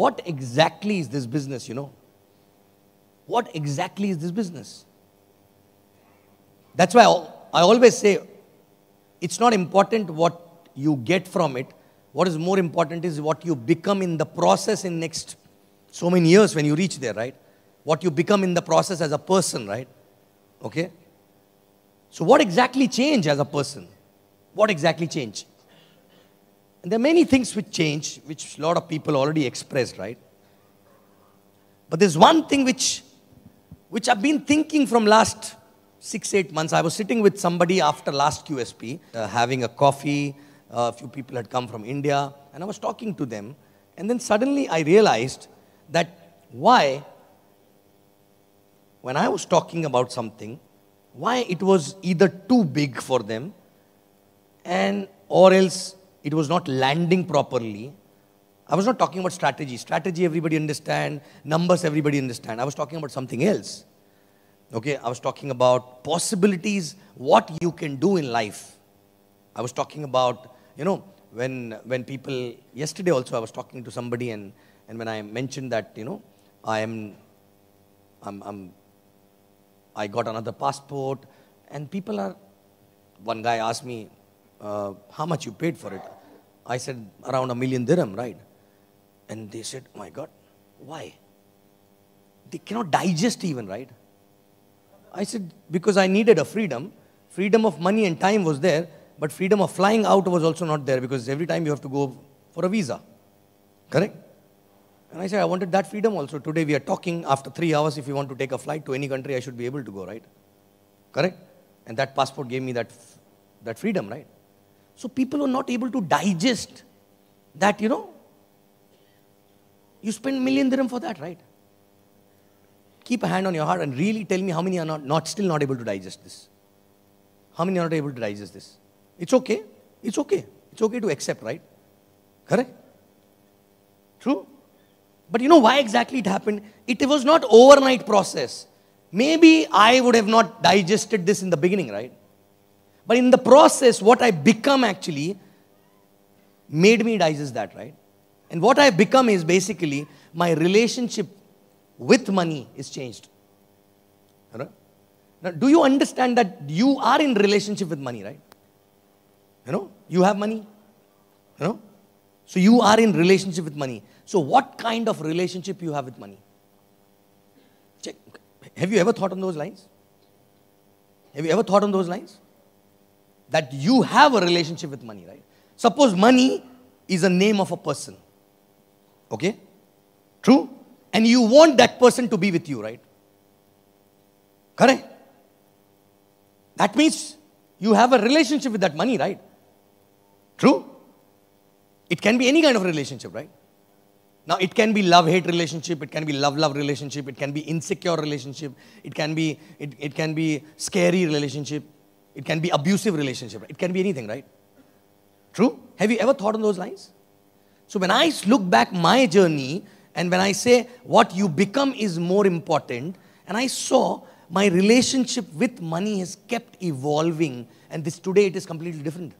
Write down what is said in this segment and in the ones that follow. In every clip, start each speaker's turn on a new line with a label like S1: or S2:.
S1: what exactly is this business, you know? What exactly is this business? That's why I always say it's not important what you get from it. What is more important is what you become in the process in next so many years when you reach there, right? What you become in the process as a person, right? Okay? So what exactly change as a person? What exactly change? And there are many things which change, which a lot of people already expressed, right? But there's one thing which, which I've been thinking from last six, eight months. I was sitting with somebody after last QSP, uh, having a coffee. Uh, a few people had come from India, and I was talking to them. And then suddenly I realized that why, when I was talking about something, why it was either too big for them and or else it was not landing properly. I was not talking about strategy. Strategy, everybody understand. Numbers, everybody understand. I was talking about something else. Okay, I was talking about possibilities, what you can do in life. I was talking about, you know, when, when people, yesterday also I was talking to somebody and, and when I mentioned that, you know, I am, I'm, I'm, I got another passport and people are, one guy asked me, uh, how much you paid for it. I said, around a million dirham, right? And they said, oh my God, why? They cannot digest even, right? I said, because I needed a freedom. Freedom of money and time was there, but freedom of flying out was also not there because every time you have to go for a visa. Correct? And I said, I wanted that freedom also. Today we are talking, after three hours, if you want to take a flight to any country, I should be able to go, right? Correct? And that passport gave me that, that freedom, right? So people were not able to digest that, you know. You spend million dirham for that, right? Keep a hand on your heart and really tell me how many are not, not still not able to digest this. How many are not able to digest this? It's okay. It's okay. It's okay to accept, right? Correct? True? But you know why exactly it happened? It was not overnight process. Maybe I would have not digested this in the beginning, right? But in the process, what I become actually made me digest that, right? And what I become is basically my relationship with money is changed. Right? Now, do you understand that you are in relationship with money, right? You know, you have money. You know, so you are in relationship with money. So what kind of relationship you have with money? Check. Have you ever thought on those lines? Have you ever thought on those lines? that you have a relationship with money, right? Suppose money is a name of a person. Okay? True? And you want that person to be with you, right? Correct? That means you have a relationship with that money, right? True? It can be any kind of relationship, right? Now, it can be love-hate relationship, it can be love-love relationship, it can be insecure relationship, it can be, it, it can be scary relationship, it can be abusive relationship. It can be anything, right? True? Have you ever thought on those lines? So when I look back my journey and when I say what you become is more important, and I saw my relationship with money has kept evolving, and this today it is completely different.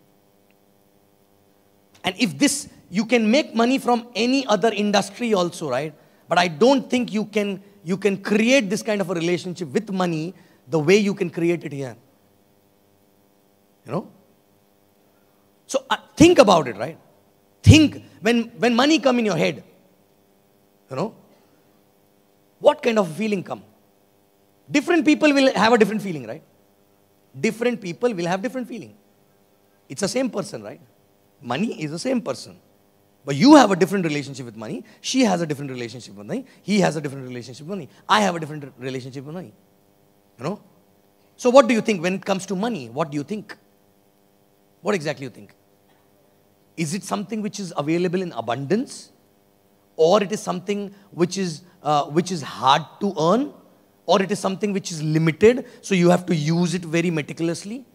S1: And if this, you can make money from any other industry also, right? But I don't think you can you can create this kind of a relationship with money the way you can create it here. You know? So uh, think about it, right? Think when, when money come in your head, you know, what kind of feeling come? Different people will have a different feeling, right? Different people will have different feeling. It's the same person, right? Money is the same person. But you have a different relationship with money. She has a different relationship with money. He has a different relationship with money. I have a different relationship with money. You know? So what do you think when it comes to money? What do you think? What exactly you think? Is it something which is available in abundance? Or it is something which is, uh, which is hard to earn? Or it is something which is limited, so you have to use it very meticulously?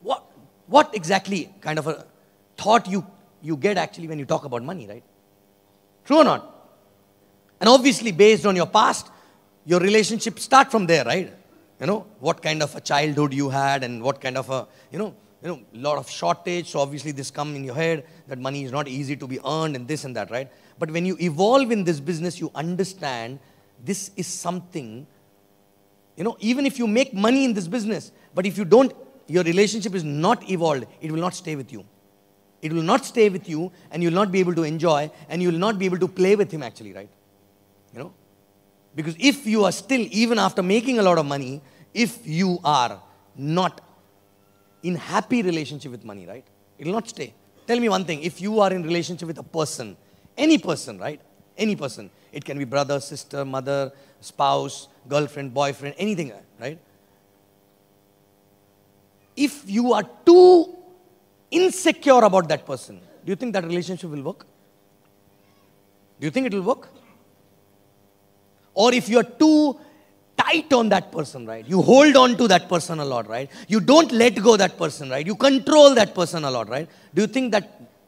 S1: What, what exactly kind of a thought you, you get actually when you talk about money, right? True or not? And obviously, based on your past, your relationships start from there, right? You know, what kind of a childhood you had and what kind of a, you know, you know, lot of shortage. So obviously this come in your head that money is not easy to be earned and this and that, right? But when you evolve in this business, you understand this is something, you know, even if you make money in this business, but if you don't, your relationship is not evolved, it will not stay with you. It will not stay with you and you will not be able to enjoy and you will not be able to play with him actually, right? You know? Because if you are still, even after making a lot of money, if you are not in happy relationship with money, right? It will not stay. Tell me one thing. If you are in relationship with a person, any person, right? Any person. It can be brother, sister, mother, spouse, girlfriend, boyfriend, anything, right? If you are too insecure about that person, do you think that relationship will work? Do you think it will work? Or if you are too tight on that person, right? You hold on to that person a lot, right? You don't let go that person, right? You control that person a lot, right? Do you think that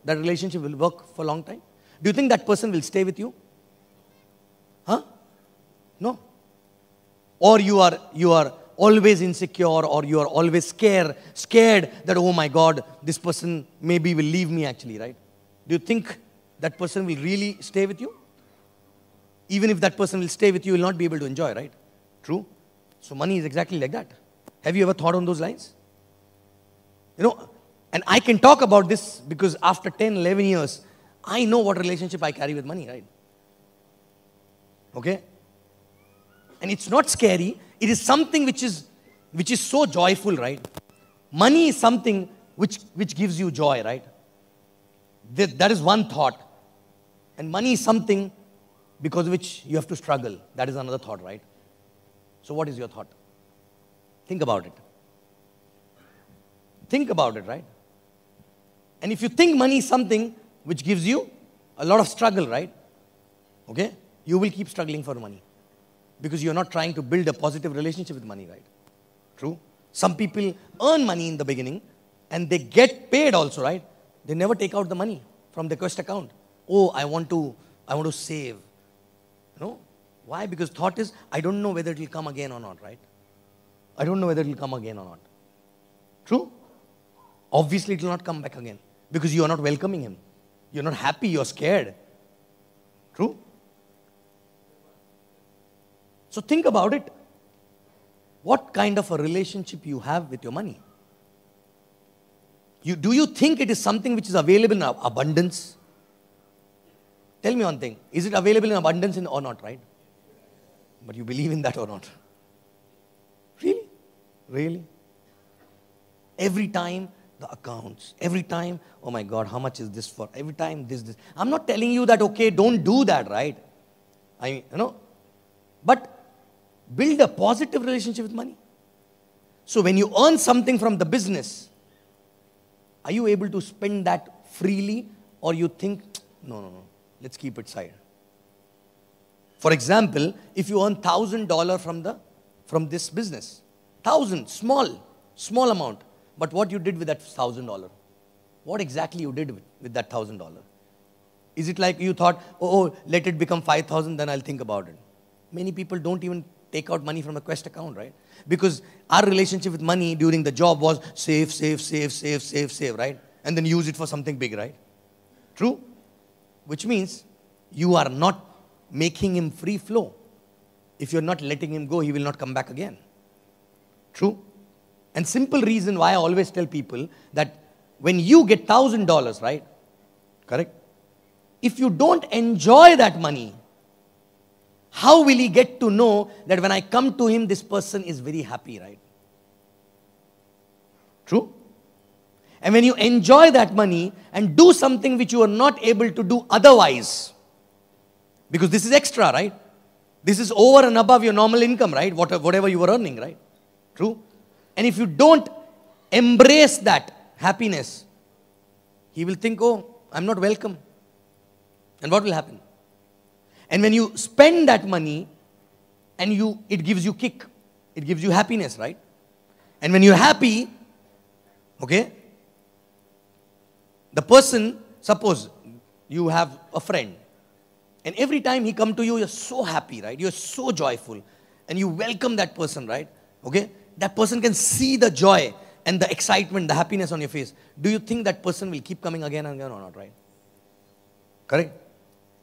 S1: that relationship will work for a long time? Do you think that person will stay with you? Huh? No. Or you are you are always insecure or you are always scared, scared that oh my god, this person maybe will leave me actually, right? Do you think that person will really stay with you? Even if that person will stay with you, you will not be able to enjoy, right? True? So money is exactly like that. Have you ever thought on those lines? You know, and I can talk about this because after 10, 11 years, I know what relationship I carry with money, right? Okay? And it's not scary. It is something which is, which is so joyful, right? Money is something which, which gives you joy, right? That, that is one thought. And money is something because which you have to struggle. That is another thought, right? So, what is your thought? Think about it. Think about it, right? And if you think money is something which gives you a lot of struggle, right? Okay? You will keep struggling for money because you're not trying to build a positive relationship with money, right? True? Some people earn money in the beginning and they get paid also, right? They never take out the money from the quest account. Oh, I want to, I want to save. You know, why? Because thought is, I don't know whether it will come again or not, right? I don't know whether it will come again or not. True? Obviously, it will not come back again because you are not welcoming him. You're not happy, you're scared. True? So think about it. What kind of a relationship you have with your money? You, do you think it is something which is available in abundance? Tell me one thing. Is it available in abundance or not, right? But you believe in that or not? Really? Really? Every time the accounts, every time, oh my God, how much is this for? Every time this, this. I'm not telling you that, okay, don't do that, right? I mean, you know, but build a positive relationship with money. So when you earn something from the business, are you able to spend that freely or you think, no, no, no, let's keep it side. For example, if you earn $1,000 from, the, from this business, 1000 small, small amount. But what you did with that $1,000? What exactly you did with, with that $1,000? Is it like you thought, oh, oh let it become 5,000, then I'll think about it? Many people don't even take out money from a Quest account, right? Because our relationship with money during the job was save, save, save, save, save, save, right? And then use it for something big, right? True? Which means you are not making him free flow. If you're not letting him go, he will not come back again. True? And simple reason why I always tell people that when you get $1,000, right? Correct? If you don't enjoy that money, how will he get to know that when I come to him, this person is very happy, right? True? And when you enjoy that money and do something which you are not able to do otherwise, because this is extra, right? This is over and above your normal income, right? Whatever you were earning, right? True? And if you don't embrace that happiness, he will think, oh, I'm not welcome. And what will happen? And when you spend that money and you it gives you kick, it gives you happiness, right? And when you're happy, okay, the person, suppose you have a friend and every time he come to you, you're so happy, right? You're so joyful. And you welcome that person, right? Okay? That person can see the joy and the excitement, the happiness on your face. Do you think that person will keep coming again and again or not, right? Correct?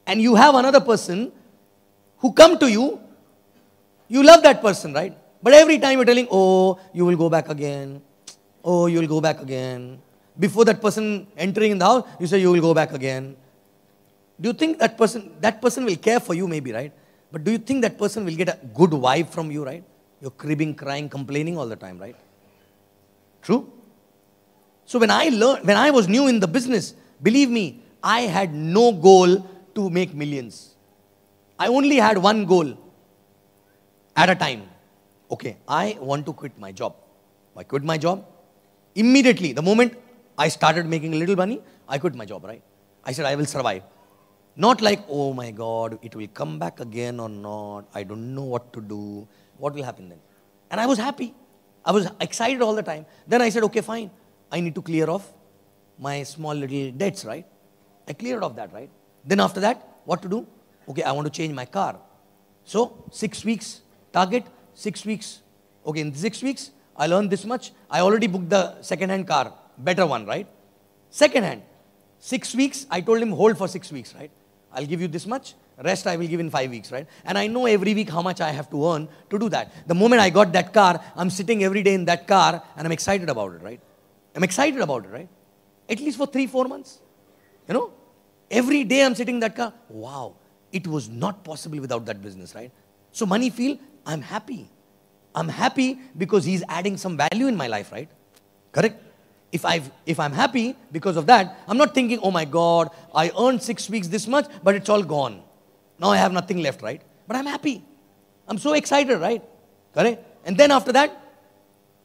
S1: And you have another person who come to you, you love that person, right? But every time you're telling, oh, you will go back again. Oh, you will go back again. Before that person entering in the house, you say, you will go back again. Do you think that person, that person will care for you maybe, right? But do you think that person will get a good vibe from you, right? You're cribbing, crying, complaining all the time, right? True? So when I learned, when I was new in the business, believe me, I had no goal to make millions. I only had one goal at a time. Okay, I want to quit my job. I quit my job. Immediately, the moment I started making a little money, I quit my job, right? I said, I will survive. Not like, oh my God, it will come back again or not. I don't know what to do. What will happen then? And I was happy. I was excited all the time. Then I said, okay, fine. I need to clear off my small little debts, right? I cleared off that, right? Then after that, what to do? Okay, I want to change my car. So, six weeks, target, six weeks. Okay, in six weeks, i learned this much. I already booked the second-hand car, better one, right? Second-hand. Six weeks, I told him, hold for six weeks, right? I'll give you this much, rest I will give in five weeks, right? And I know every week how much I have to earn to do that. The moment I got that car, I'm sitting every day in that car and I'm excited about it, right? I'm excited about it, right? At least for three, four months. You know? Every day I'm sitting in that car. Wow, it was not possible without that business, right? So money feel, I'm happy. I'm happy because he's adding some value in my life, right? Correct? if, I've, if I'm happy because of that, I'm not thinking, oh my God, I earned six weeks this much, but it's all gone. Now I have nothing left, right? But I'm happy. I'm so excited, right? Correct? And then after that,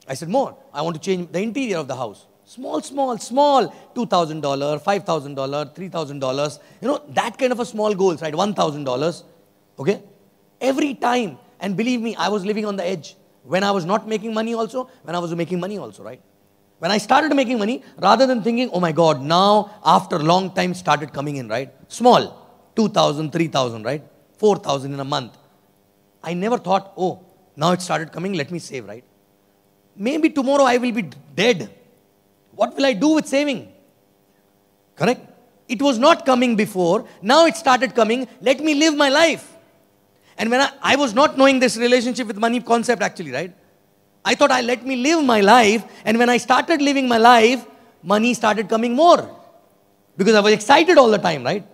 S1: I said, more. I want to change the interior of the house. Small, small, small, $2,000, $5,000, $3,000, you know, that kind of a small goals, right? $1,000, okay? Every time. And believe me, I was living on the edge. When I was not making money also, when I was making money also, right? When I started making money, rather than thinking, oh my God, now after a long time started coming in, right? Small, 2,000, 3,000, right? 4,000 in a month. I never thought, oh, now it started coming, let me save, right? Maybe tomorrow I will be dead. What will I do with saving? Correct? It was not coming before. Now it started coming. Let me live my life. And when I, I was not knowing this relationship with money concept actually, right? I thought I let me live my life. And when I started living my life, money started coming more. Because I was excited all the time, right?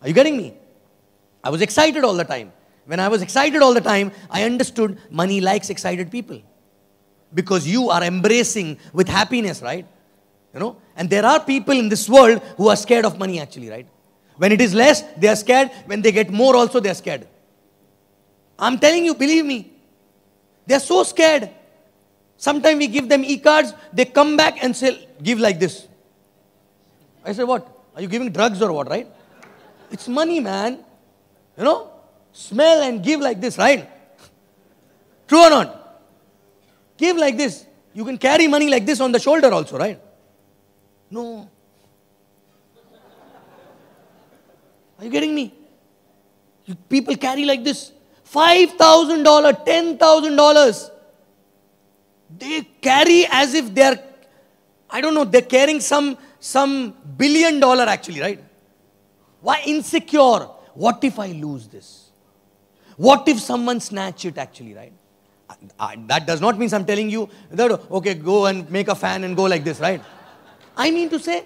S1: Are you getting me? I was excited all the time. When I was excited all the time, I understood money likes excited people. Because you are embracing with happiness, right? You know? And there are people in this world who are scared of money actually, right? When it is less, they are scared. When they get more, also they are scared. I'm telling you, believe me, they're so scared. Sometimes we give them e-cards, they come back and say, give like this. I say, what? Are you giving drugs or what, right? It's money, man. You know? Smell and give like this, right? True or not? Give like this. You can carry money like this on the shoulder also, right? No. Are you getting me? You, people carry like this. $5,000, $10,000. They carry as if they are, I don't know, they're carrying some, some billion dollar actually, right? Why insecure? What if I lose this? What if someone snatch it actually, right? I, I, that does not mean I'm telling you that, okay, go and make a fan and go like this, right? I mean to say,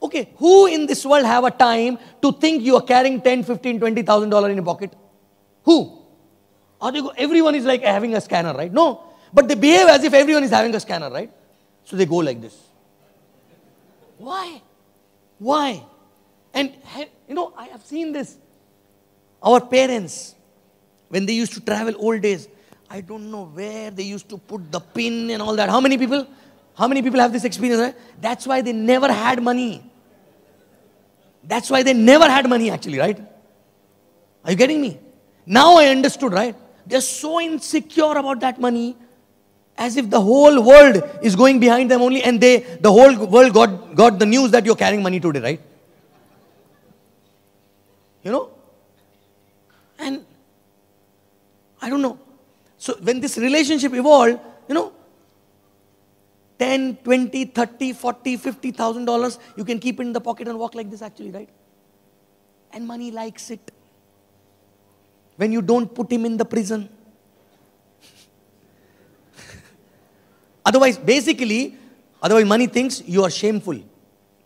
S1: okay, who in this world have a time to think you are carrying 10, 15, $20,000 in your pocket? Who? Or they go, everyone is like having a scanner, right? No. But they behave as if everyone is having a scanner, right? So they go like this. Why? Why? And you know, I have seen this. Our parents, when they used to travel old days, I don't know where they used to put the pin and all that. How many people? How many people have this experience? Right? That's why they never had money. That's why they never had money, actually, right? Are you getting me? Now I understood, right? They're so insecure about that money as if the whole world is going behind them only and they the whole world got, got the news that you're carrying money today right you know and i don't know so when this relationship evolved you know 10 20 30 40 50 thousand dollars you can keep it in the pocket and walk like this actually right and money likes it when you don't put him in the prison? otherwise, basically, otherwise money thinks you are shameful.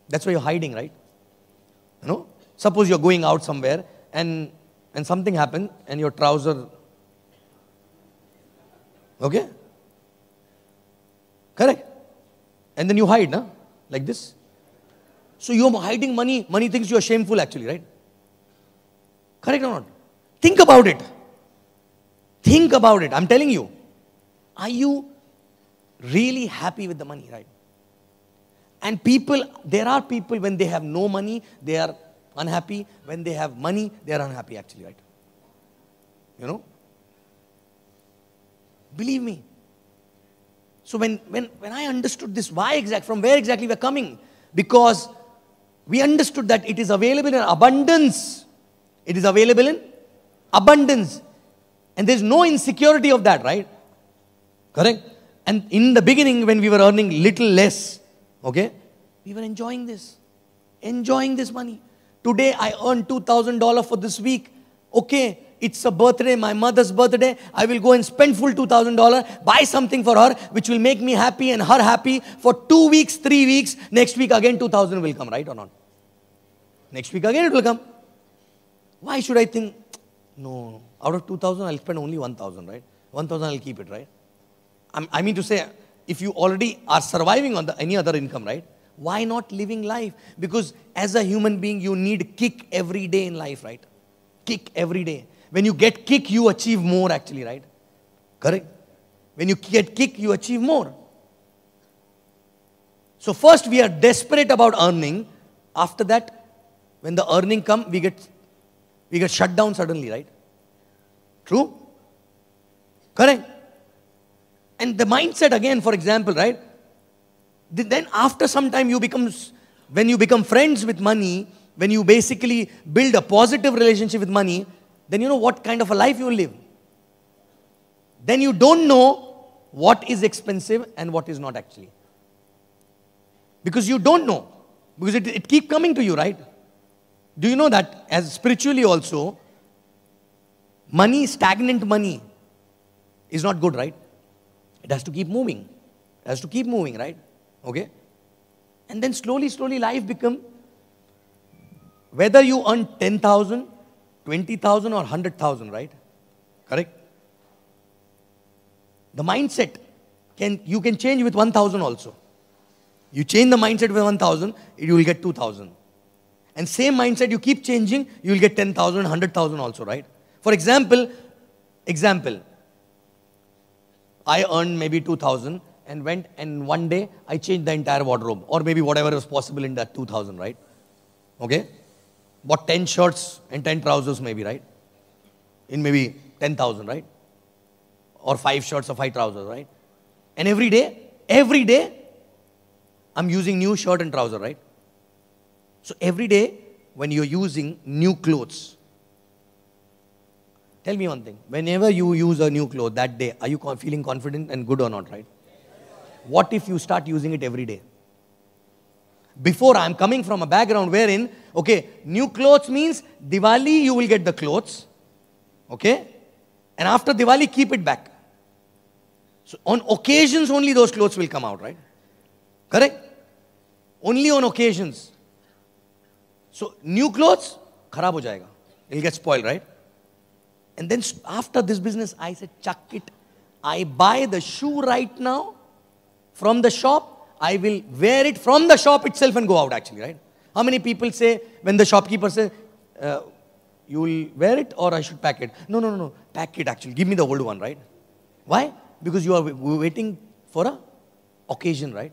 S1: That's why you're hiding, right? You know? Suppose you're going out somewhere and, and something happened and your trouser... Okay? Correct? And then you hide, na? Like this. So you're hiding money. Money thinks you're shameful actually, right? Correct or not? Think about it. Think about it. I'm telling you. Are you really happy with the money, right? And people, there are people when they have no money, they are unhappy. When they have money, they are unhappy, actually, right? You know? Believe me. So when, when, when I understood this, why exactly, from where exactly we're coming? Because we understood that it is available in abundance. It is available in abundance. And there's no insecurity of that, right? Correct? And in the beginning, when we were earning little less, okay, we were enjoying this, enjoying this money. Today, I earned $2,000 for this week. Okay, it's a birthday, my mother's birthday. I will go and spend full $2,000, buy something for her, which will make me happy and her happy for two weeks, three weeks. Next week, again, 2000 will come, right or not? Next week, again, it will come. Why should I think no, out of 2,000, I'll spend only 1,000, right? 1,000, I'll keep it, right? I'm, i mean to say, if you already are surviving on the, any other income, right? Why not living life? Because as a human being, you need kick every day in life, right? Kick every day. When you get kick, you achieve more, actually, right? Correct? When you get kick, you achieve more. So first we are desperate about earning. After that, when the earning come, we get we get shut down suddenly, right? True? Correct? And the mindset again, for example, right? Then after some time you become, when you become friends with money, when you basically build a positive relationship with money, then you know what kind of a life you will live. Then you don't know what is expensive and what is not actually. Because you don't know. Because it, it keep coming to you, right? Do you know that as spiritually also, money, stagnant money, is not good, right? It has to keep moving. It has to keep moving, right? Okay? And then slowly, slowly life become, whether you earn 10,000, 20,000 or 100,000, right? Correct? The mindset, can you can change with 1,000 also. You change the mindset with 1,000, you will get 2,000. And same mindset, you keep changing, you will get 10,000, 100,000 also, right? For example, example, I earned maybe 2,000 and went and one day I changed the entire wardrobe or maybe whatever was possible in that 2,000, right? Okay? Bought 10 shirts and 10 trousers maybe, right? In maybe 10,000, right? Or 5 shirts or 5 trousers, right? And every day, every day, I'm using new shirt and trouser, right? So every day when you're using new clothes, tell me one thing. Whenever you use a new cloth that day, are you feeling confident and good or not, right? What if you start using it every day? Before, I'm coming from a background wherein, okay, new clothes means Diwali, you will get the clothes, okay? And after Diwali, keep it back. So on occasions only those clothes will come out, right? Correct? Only on occasions. So new clothes, खराब It'll get spoiled, right? And then after this business, I said, chuck it. I buy the shoe right now from the shop. I will wear it from the shop itself and go out actually, right? How many people say when the shopkeeper says, uh, you will wear it or I should pack it? No, no, no, no. Pack it actually. Give me the old one, right? Why? Because you are waiting for a occasion, right?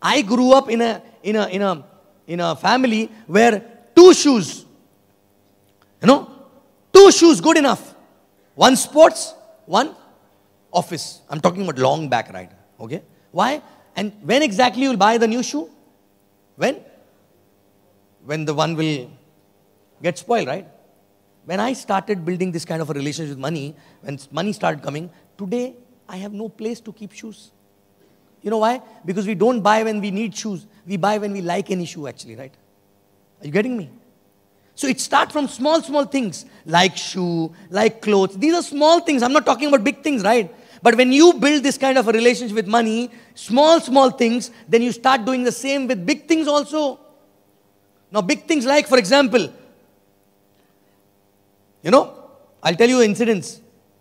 S1: I grew up in a, in a, in a in a family where two shoes, you know, two shoes good enough. One sports, one office. I'm talking about long back ride. Okay. Why? And when exactly you'll buy the new shoe? When? When the one will get spoiled, right? When I started building this kind of a relationship with money, when money started coming, today I have no place to keep shoes. You know why? Because we don't buy when we need shoes. We buy when we like any shoe, actually, right? Are you getting me? So it starts from small, small things like shoe, like clothes. These are small things. I'm not talking about big things, right? But when you build this kind of a relationship with money, small, small things, then you start doing the same with big things also. Now, big things like, for example, you know, I'll tell you incidents,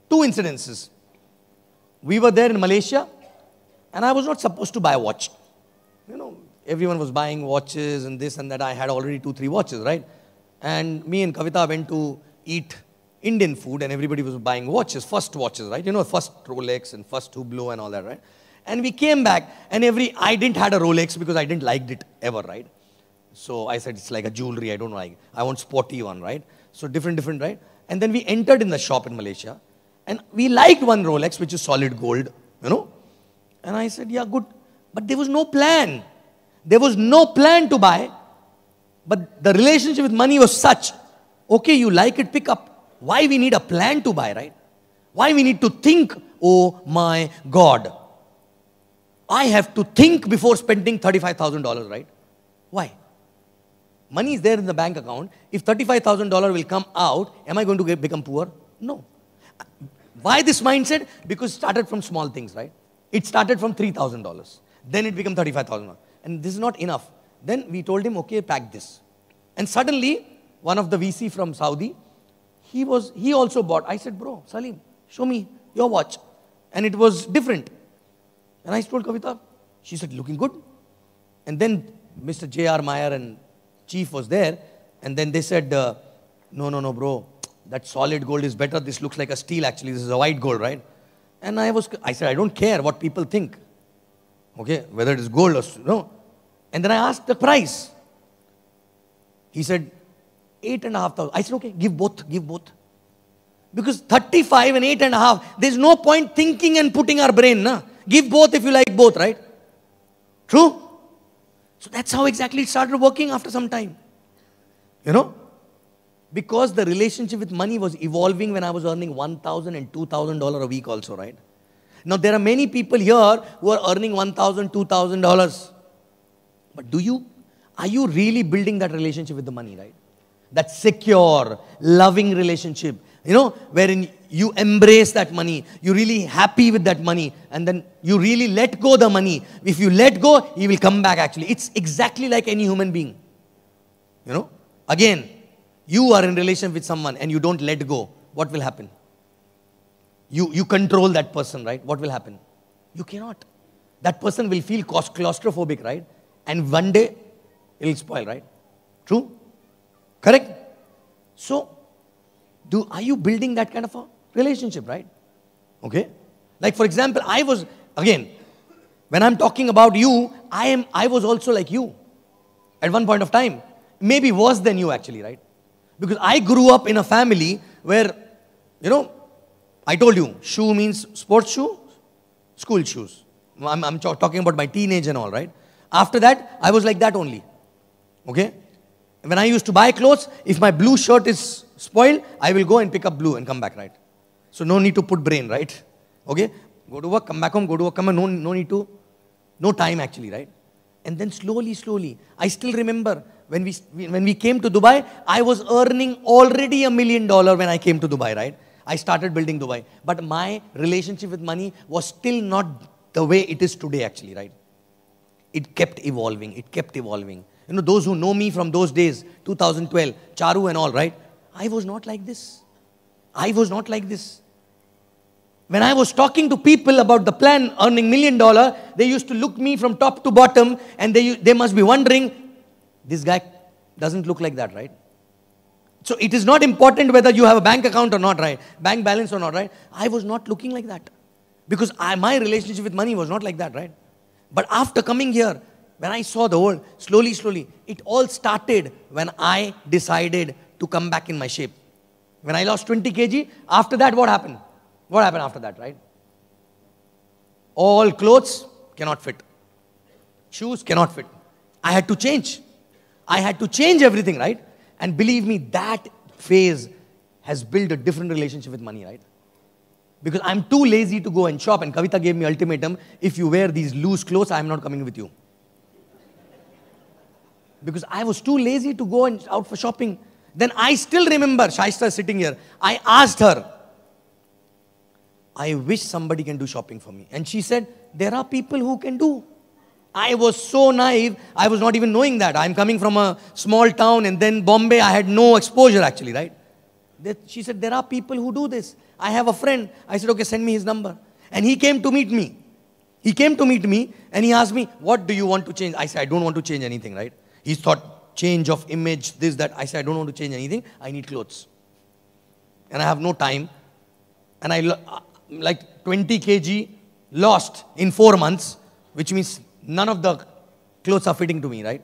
S1: two incidences. We were there in Malaysia and I was not supposed to buy a watch. You know, everyone was buying watches and this and that. I had already two, three watches, right? And me and Kavita went to eat Indian food and everybody was buying watches, first watches, right? You know, first Rolex and first Hublot and all that, right? And we came back and every, I didn't had a Rolex because I didn't liked it ever, right? So I said, it's like a jewelry, I don't like it. I want sporty one, right? So different, different, right? And then we entered in the shop in Malaysia and we liked one Rolex, which is solid gold, you know? And I said, yeah, good. But there was no plan. There was no plan to buy. But the relationship with money was such, okay, you like it, pick up. Why we need a plan to buy, right? Why we need to think, oh my God. I have to think before spending $35,000, right? Why? Money is there in the bank account. If $35,000 will come out, am I going to get, become poor? No. Why this mindset? Because started from small things, right? It started from $3,000. Then it became $35,000. And this is not enough. Then we told him, okay, pack this. And suddenly, one of the VC from Saudi, he was he also bought. I said, bro, Salim, show me your watch. And it was different. And I told Kavita, she said, looking good. And then Mr. J.R. Meyer and chief was there. And then they said, uh, no, no, no, bro, that solid gold is better. This looks like a steel, actually. This is a white gold, right? And I was, I said, I don't care what people think. Okay, whether it is gold or no. And then I asked the price. He said, eight and a half thousand. I said, okay, give both, give both. Because 35 and eight and a half, there's no point thinking and putting our brain. Na? Give both if you like both, right? True? So that's how exactly it started working after some time. You know? because the relationship with money was evolving when I was earning $1,000 and $2,000 a week also, right? Now, there are many people here who are earning $1,000, $2,000. But do you, are you really building that relationship with the money, right? That secure, loving relationship, you know, wherein you embrace that money, you're really happy with that money, and then you really let go the money. If you let go, he will come back actually. It's exactly like any human being. You know, again, you are in relation with someone and you don't let go, what will happen? You, you control that person, right? What will happen? You cannot. That person will feel claustrophobic, right? And one day, it'll spoil, right? True? Correct? So, do, are you building that kind of a relationship, right? Okay? Like, for example, I was, again, when I'm talking about you, I, am, I was also like you at one point of time. Maybe worse than you, actually, right? Because I grew up in a family where, you know, I told you, shoe means sports shoe, school shoes. I'm, I'm talking about my teenage and all, right? After that, I was like that only. Okay? When I used to buy clothes, if my blue shirt is spoiled, I will go and pick up blue and come back, right? So no need to put brain, right? Okay? Go to work, come back home, go to work, come on, no, no need to, no time actually, right? And then slowly, slowly, I still remember when we, when we came to Dubai, I was earning already a million dollar when I came to Dubai, right? I started building Dubai. But my relationship with money was still not the way it is today actually, right? It kept evolving. It kept evolving. You know, those who know me from those days, 2012, Charu and all, right? I was not like this. I was not like this. When I was talking to people about the plan earning million dollar, they used to look me from top to bottom and they, they must be wondering this guy doesn't look like that, right? So it is not important whether you have a bank account or not, right? Bank balance or not, right? I was not looking like that. Because I, my relationship with money was not like that, right? But after coming here, when I saw the world, slowly, slowly, it all started when I decided to come back in my shape. When I lost 20 kg, after that, what happened? What happened after that, right? All clothes cannot fit. Shoes cannot fit. I had to change. I had to change everything, right? And believe me, that phase has built a different relationship with money, right? Because I'm too lazy to go and shop, and Kavita gave me ultimatum if you wear these loose clothes, I'm not coming with you. Because I was too lazy to go and out for shopping. Then I still remember Shaista sitting here. I asked her, I wish somebody can do shopping for me. And she said, There are people who can do. I was so naive, I was not even knowing that. I'm coming from a small town and then Bombay, I had no exposure actually, right? She said, There are people who do this. I have a friend. I said, Okay, send me his number. And he came to meet me. He came to meet me and he asked me, What do you want to change? I said, I don't want to change anything, right? He thought, Change of image, this, that. I said, I don't want to change anything. I need clothes. And I have no time. And I, uh, like 20 kg lost in four months, which means none of the clothes are fitting to me, right?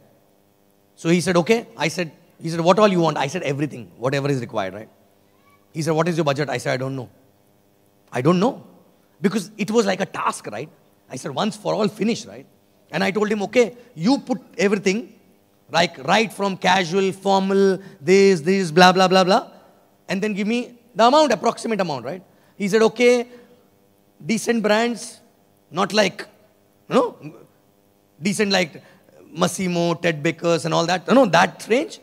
S1: So he said, okay. I said, he said, what all you want? I said, everything, whatever is required, right? He said, what is your budget? I said, I don't know. I don't know. Because it was like a task, right? I said, once for all, finish, right? And I told him, okay, you put everything, like right from casual, formal, this, this, blah, blah, blah, blah. And then give me the amount, approximate amount, right? He said, okay, decent brands, not like, you know, decent like Massimo, Ted Bakers and all that. No, no, that range.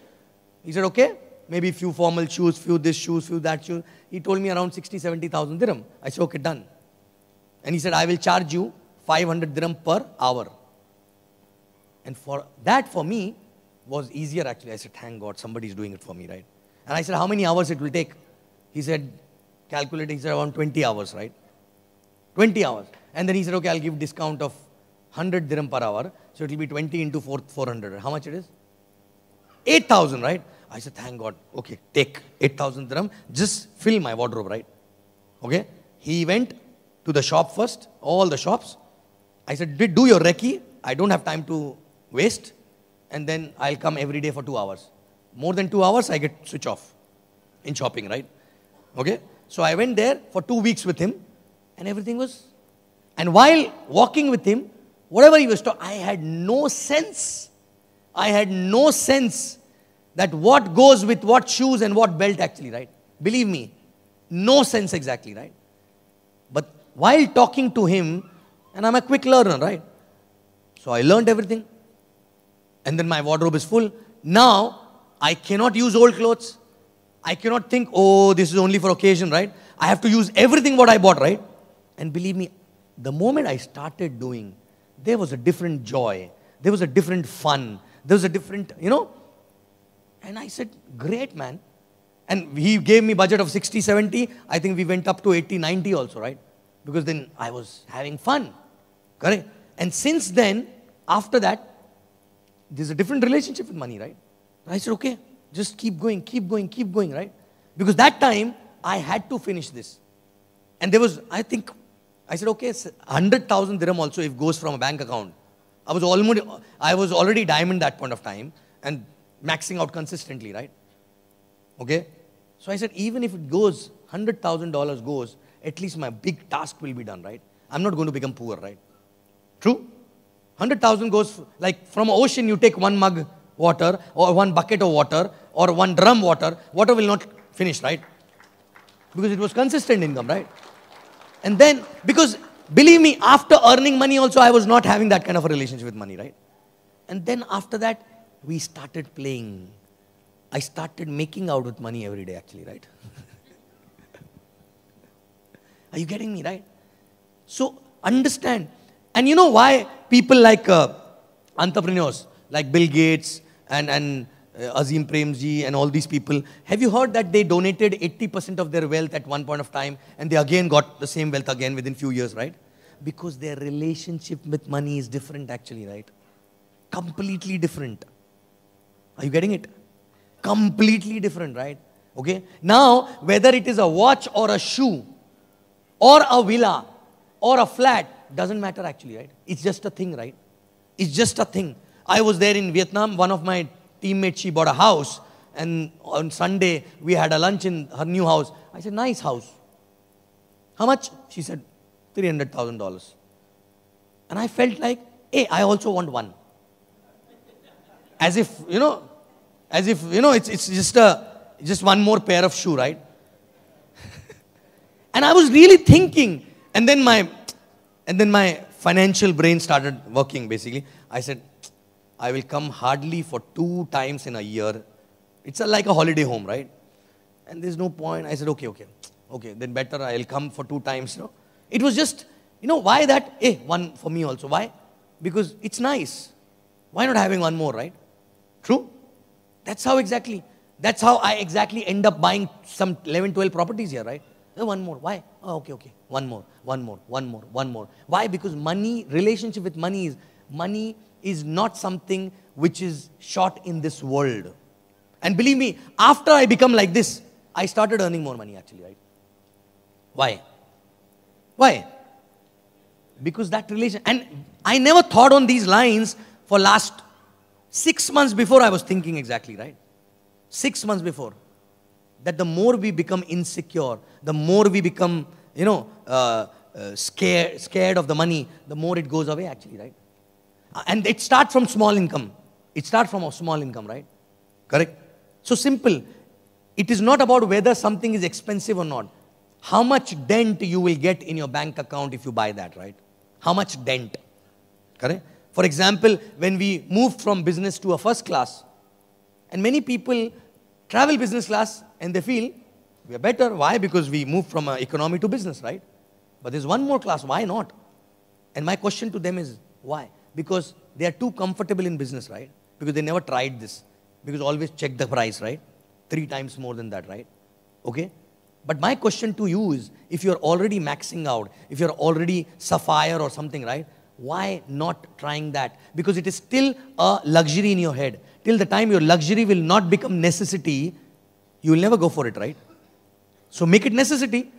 S1: He said, okay, maybe few formal shoes, few this shoes, few that shoes. He told me around 60, 70,000 dirham. I said, okay, done. And he said, I will charge you 500 dirham per hour. And for that for me was easier actually. I said, thank God, somebody is doing it for me, right? And I said, how many hours it will take? He said, calculating, he said around 20 hours, right? 20 hours. And then he said, okay, I'll give discount of 100 dirham per hour. So it will be 20 into 4, 400. How much it is? 8,000, right? I said, thank God. Okay, take 8,000 dirham. Just fill my wardrobe, right? Okay. He went to the shop first, all the shops. I said, did do your recce. I don't have time to waste. And then I'll come every day for two hours. More than two hours, I get switch off in shopping, right? Okay. So I went there for two weeks with him. And everything was... And while walking with him, whatever he was taught, I had no sense. I had no sense that what goes with what shoes and what belt actually, right? Believe me, no sense exactly, right? But while talking to him, and I'm a quick learner, right? So I learned everything. And then my wardrobe is full. Now, I cannot use old clothes. I cannot think, oh, this is only for occasion, right? I have to use everything what I bought, right? And believe me, the moment I started doing there was a different joy. There was a different fun. There was a different, you know. And I said, great, man. And he gave me budget of 60, 70. I think we went up to 80, 90 also, right? Because then I was having fun. Correct? And since then, after that, there's a different relationship with money, right? And I said, okay, just keep going, keep going, keep going, right? Because that time, I had to finish this. And there was, I think, I said, okay, 100,000 dirham also if goes from a bank account. I was, almost, I was already diamond that point of time and maxing out consistently, right? Okay? So I said, even if it goes, $100,000 goes, at least my big task will be done, right? I'm not going to become poor, right? True? 100,000 goes, like from ocean, you take one mug water or one bucket of water or one drum water, water will not finish, right? Because it was consistent income, right? And then, because believe me, after earning money also, I was not having that kind of a relationship with money, right? And then after that, we started playing. I started making out with money every day, actually, right? Are you getting me, right? So understand. And you know why people like uh, entrepreneurs, like Bill Gates and, and uh, Azim Premji and all these people, have you heard that they donated 80% of their wealth at one point of time and they again got the same wealth again within few years, right? Because their relationship with money is different actually, right? Completely different. Are you getting it? Completely different, right? Okay. Now, whether it is a watch or a shoe or a villa or a flat, doesn't matter actually, right? It's just a thing, right? It's just a thing. I was there in Vietnam, one of my teammate, she bought a house. And on Sunday, we had a lunch in her new house. I said, nice house. How much? She said, $300,000. And I felt like, hey, I also want one. As if, you know, as if, you know, it's, it's just, a, just one more pair of shoe, right? and I was really thinking. And then my, and then my financial brain started working, basically. I said, I will come hardly for two times in a year. It's a, like a holiday home, right? And there's no point. I said, okay, okay, okay, then better I'll come for two times. You know? It was just, you know, why that? Eh, one for me also. Why? Because it's nice. Why not having one more, right? True? That's how exactly. That's how I exactly end up buying some 11, 12 properties here, right? Eh, one more. Why? Oh, okay, okay. One more, one more, one more, one more. Why? Because money, relationship with money is money is not something which is short in this world. And believe me, after I become like this, I started earning more money actually, right? Why? Why? Because that relation, and I never thought on these lines for last six months before I was thinking exactly, right? Six months before. That the more we become insecure, the more we become, you know, uh, uh, scared, scared of the money, the more it goes away actually, right? And it starts from small income. It starts from a small income, right? Correct? So simple. It is not about whether something is expensive or not. How much dent you will get in your bank account if you buy that, right? How much dent? Correct? For example, when we move from business to a first class, and many people travel business class and they feel we are better. Why? Because we move from economy to business, right? But there's one more class. Why not? And my question to them is, why? because they are too comfortable in business, right? Because they never tried this. Because always check the price, right? Three times more than that, right? Okay? But my question to you is, if you're already maxing out, if you're already sapphire or something, right? Why not trying that? Because it is still a luxury in your head. Till the time your luxury will not become necessity, you will never go for it, right? So make it necessity.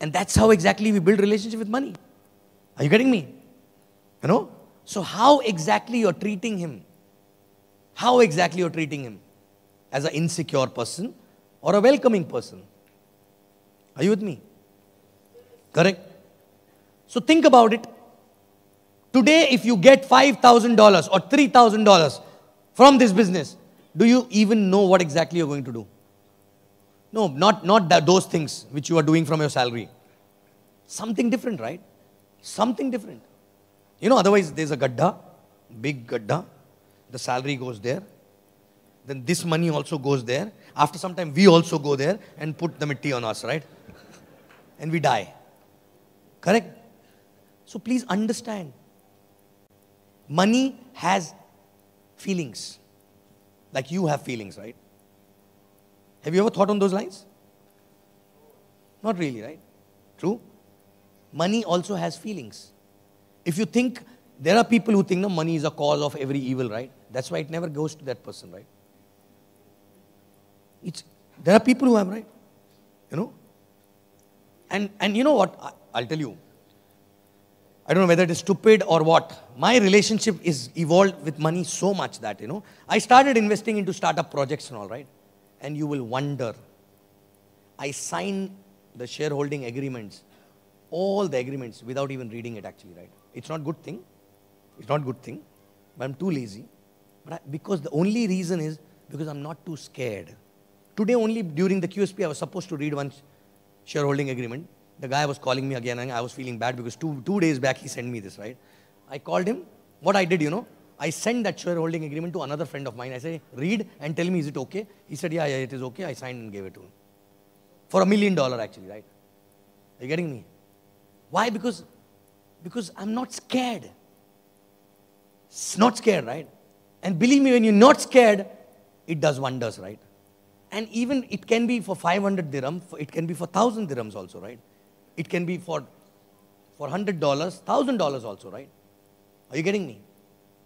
S1: And that's how exactly we build relationship with money. Are you getting me? You know? So, how exactly you're treating him? How exactly you're treating him? As an insecure person or a welcoming person? Are you with me? Correct? So, think about it. Today, if you get $5,000 or $3,000 from this business, do you even know what exactly you're going to do? No, not, not that, those things which you are doing from your salary. Something different, right? Something different. You know, otherwise there's a gadda, big gadda. The salary goes there. Then this money also goes there. After some time, we also go there and put the mitti on us, right? and we die. Correct? So please understand. Money has feelings. Like you have feelings, right? Have you ever thought on those lines? Not really, right? True? Money also has feelings. If you think, there are people who think the money is a cause of every evil, right? That's why it never goes to that person, right? It's, there are people who have, right? You know? And, and you know what? I, I'll tell you. I don't know whether it is stupid or what. My relationship is evolved with money so much that, you know, I started investing into startup projects and all, right? And you will wonder. I signed the shareholding agreements, all the agreements, without even reading it actually, right? It's not good thing. It's not good thing. But I'm too lazy. But I, because the only reason is because I'm not too scared. Today only during the QSP I was supposed to read one shareholding agreement. The guy was calling me again and I was feeling bad because two, two days back he sent me this, right? I called him. What I did, you know, I sent that shareholding agreement to another friend of mine. I said, read and tell me, is it okay? He said, yeah, yeah, it is okay. I signed and gave it to him. For a million dollar actually, right? Are you getting me? Why? Because because I'm not scared. It's not scared, right? And believe me, when you're not scared, it does wonders, right? And even it can be for 500 dirham, it can be for 1,000 dirhams also, right? It can be for, for $100, $1,000 also, right? Are you getting me?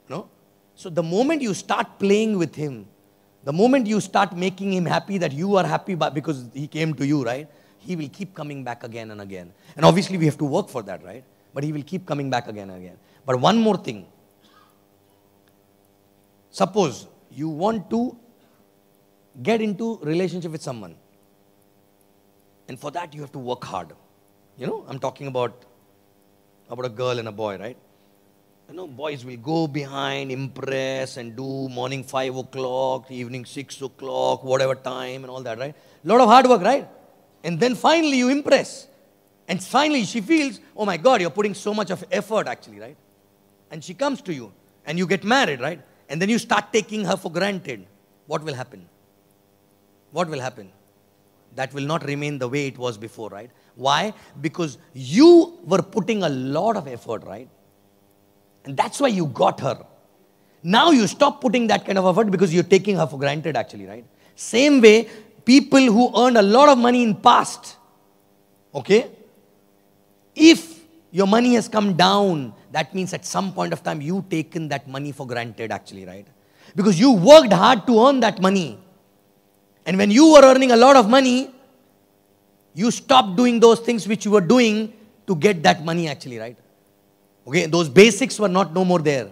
S1: No? So the moment you start playing with him, the moment you start making him happy that you are happy because he came to you, right? He will keep coming back again and again. And obviously, we have to work for that, right? but he will keep coming back again and again. But one more thing. Suppose you want to get into relationship with someone. And for that you have to work hard. You know, I'm talking about about a girl and a boy, right? You know, boys will go behind, impress, and do morning 5 o'clock, evening 6 o'clock, whatever time, and all that, right? Lot of hard work, right? And then finally you impress. And finally, she feels, oh my God, you're putting so much of effort actually, right? And she comes to you and you get married, right? And then you start taking her for granted. What will happen? What will happen? That will not remain the way it was before, right? Why? Because you were putting a lot of effort, right? And that's why you got her. Now you stop putting that kind of effort because you're taking her for granted actually, right? Same way, people who earned a lot of money in past, okay? If your money has come down, that means at some point of time you taken that money for granted actually, right? Because you worked hard to earn that money. And when you were earning a lot of money, you stopped doing those things which you were doing to get that money actually, right? Okay, those basics were not no more there.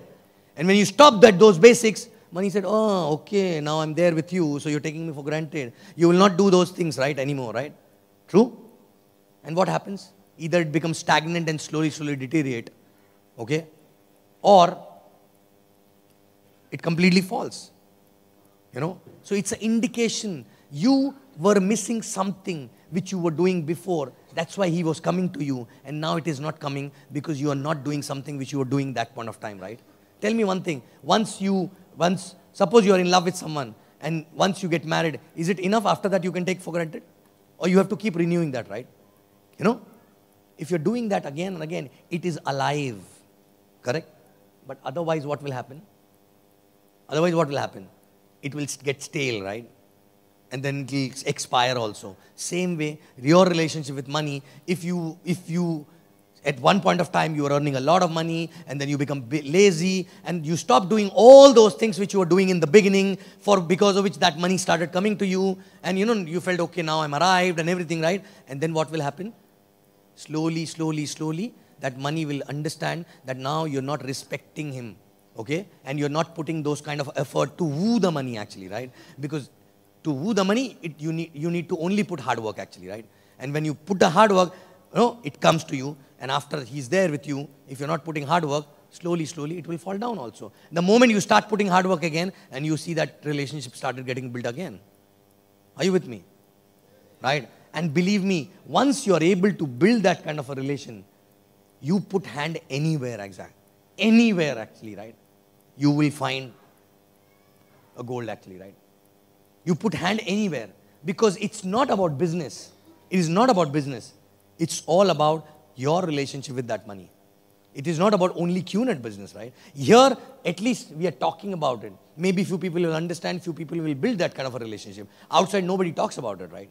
S1: And when you stopped that, those basics, money said, oh, okay, now I'm there with you, so you're taking me for granted. You will not do those things, right, anymore, right? True? And what happens? either it becomes stagnant and slowly, slowly deteriorate, okay, or it completely falls. You know, so it's an indication you were missing something which you were doing before. That's why he was coming to you, and now it is not coming because you are not doing something which you were doing that point of time, right? Tell me one thing. Once you, once suppose you are in love with someone, and once you get married, is it enough after that you can take for granted? Or you have to keep renewing that, right? You know, if you're doing that again and again, it is alive. Correct? But otherwise, what will happen? Otherwise, what will happen? It will get stale, right? And then it will expire also. Same way, your relationship with money, if you, if you, at one point of time you are earning a lot of money and then you become lazy and you stop doing all those things which you were doing in the beginning for because of which that money started coming to you and you know you felt okay now i'm arrived and everything right and then what will happen slowly, slowly, slowly, that money will understand that now you're not respecting him, okay? And you're not putting those kind of effort to woo the money actually, right? Because to woo the money, it, you, need, you need to only put hard work actually, right? And when you put the hard work, you know, it comes to you. And after he's there with you, if you're not putting hard work, slowly, slowly, it will fall down also. The moment you start putting hard work again, and you see that relationship started getting built again. Are you with me? Right? And believe me, once you are able to build that kind of a relation, you put hand anywhere, exact, anywhere actually, right? You will find a gold actually, right? You put hand anywhere because it's not about business. It is not about business. It's all about your relationship with that money. It is not about only QNet business, right? Here, at least we are talking about it. Maybe few people will understand, few people will build that kind of a relationship. Outside, nobody talks about it, right?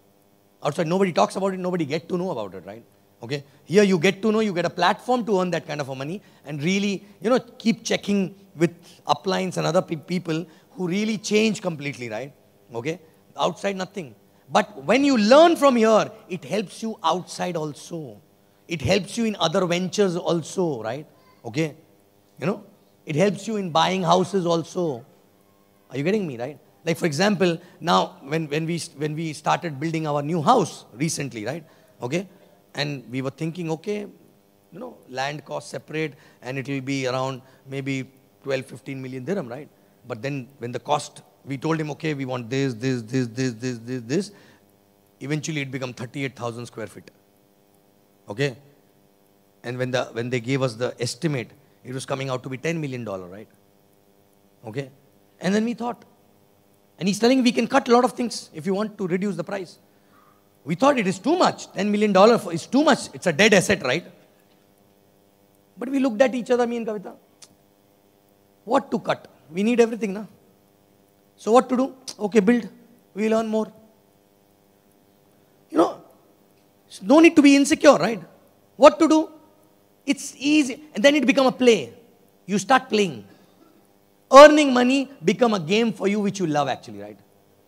S1: outside nobody talks about it nobody get to know about it right okay here you get to know you get a platform to earn that kind of a money and really you know keep checking with uplines and other pe people who really change completely right okay outside nothing but when you learn from here it helps you outside also it helps you in other ventures also right okay you know it helps you in buying houses also are you getting me right like for example, now when, when, we, when we started building our new house recently, right? Okay. And we were thinking, okay, you know, land cost separate and it will be around maybe 12, 15 million dirham, right? But then when the cost, we told him, okay, we want this, this, this, this, this, this, this. Eventually it became 38,000 square feet. Okay. And when, the, when they gave us the estimate, it was coming out to be $10 million, right? Okay. And then we thought, and he's telling we can cut a lot of things if you want to reduce the price. We thought it is too much. $10 million is too much. It's a dead asset, right? But we looked at each other, me and Kavita. What to cut? We need everything, na? So what to do? Okay, build. We learn more. You know, no need to be insecure, right? What to do? It's easy. And then it become a play. You start playing earning money become a game for you which you love actually, right?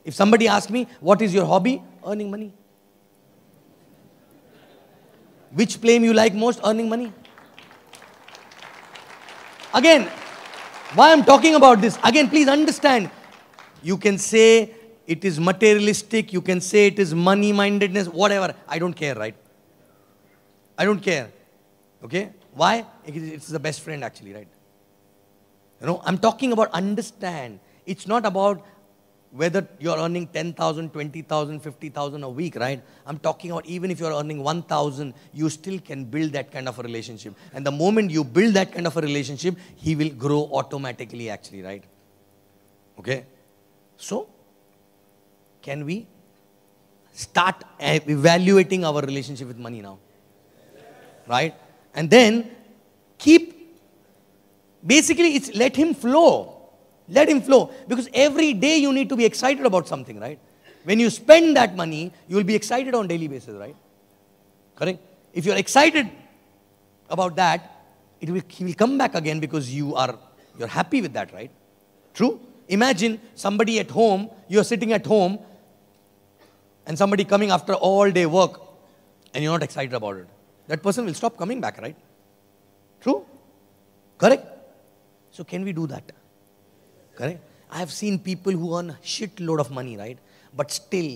S1: If somebody asks me, what is your hobby? Earning money. Which plane you like most? Earning money. Again, why I'm talking about this? Again, please understand. You can say it is materialistic. You can say it is money-mindedness, whatever. I don't care, right? I don't care. Okay? Why? It's the best friend actually, right? You know, I'm talking about understand. It's not about whether you're earning 10,000, 20,000, 50,000 a week, right? I'm talking about even if you're earning 1,000, you still can build that kind of a relationship. And the moment you build that kind of a relationship, he will grow automatically, actually, right? Okay? So, can we start evaluating our relationship with money now? Right? And then keep Basically, it's let him flow. Let him flow. Because every day you need to be excited about something, right? When you spend that money, you will be excited on daily basis, right? Correct? If you're excited about that, it will, he will come back again because you are you're happy with that, right? True? Imagine somebody at home, you're sitting at home, and somebody coming after all day work, and you're not excited about it. That person will stop coming back, right? True? Correct? So can we do that? Correct? I have seen people who earn shitload of money, right? But still,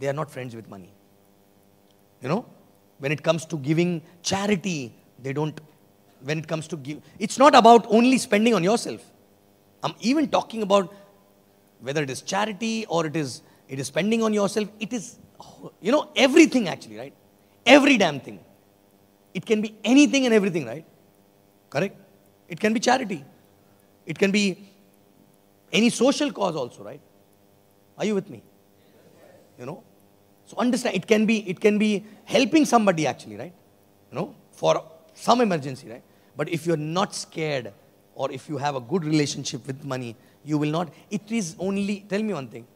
S1: they are not friends with money. You know, when it comes to giving charity, they don't, when it comes to give, it's not about only spending on yourself. I'm even talking about whether it is charity or it is, it is spending on yourself. It is, you know, everything actually, right? Every damn thing. It can be anything and everything, right? Correct? It can be charity. It can be any social cause also, right? Are you with me? You know? So understand, it can be, it can be helping somebody actually, right? You know, for some emergency, right? But if you're not scared or if you have a good relationship with money, you will not. It is only, tell me one thing.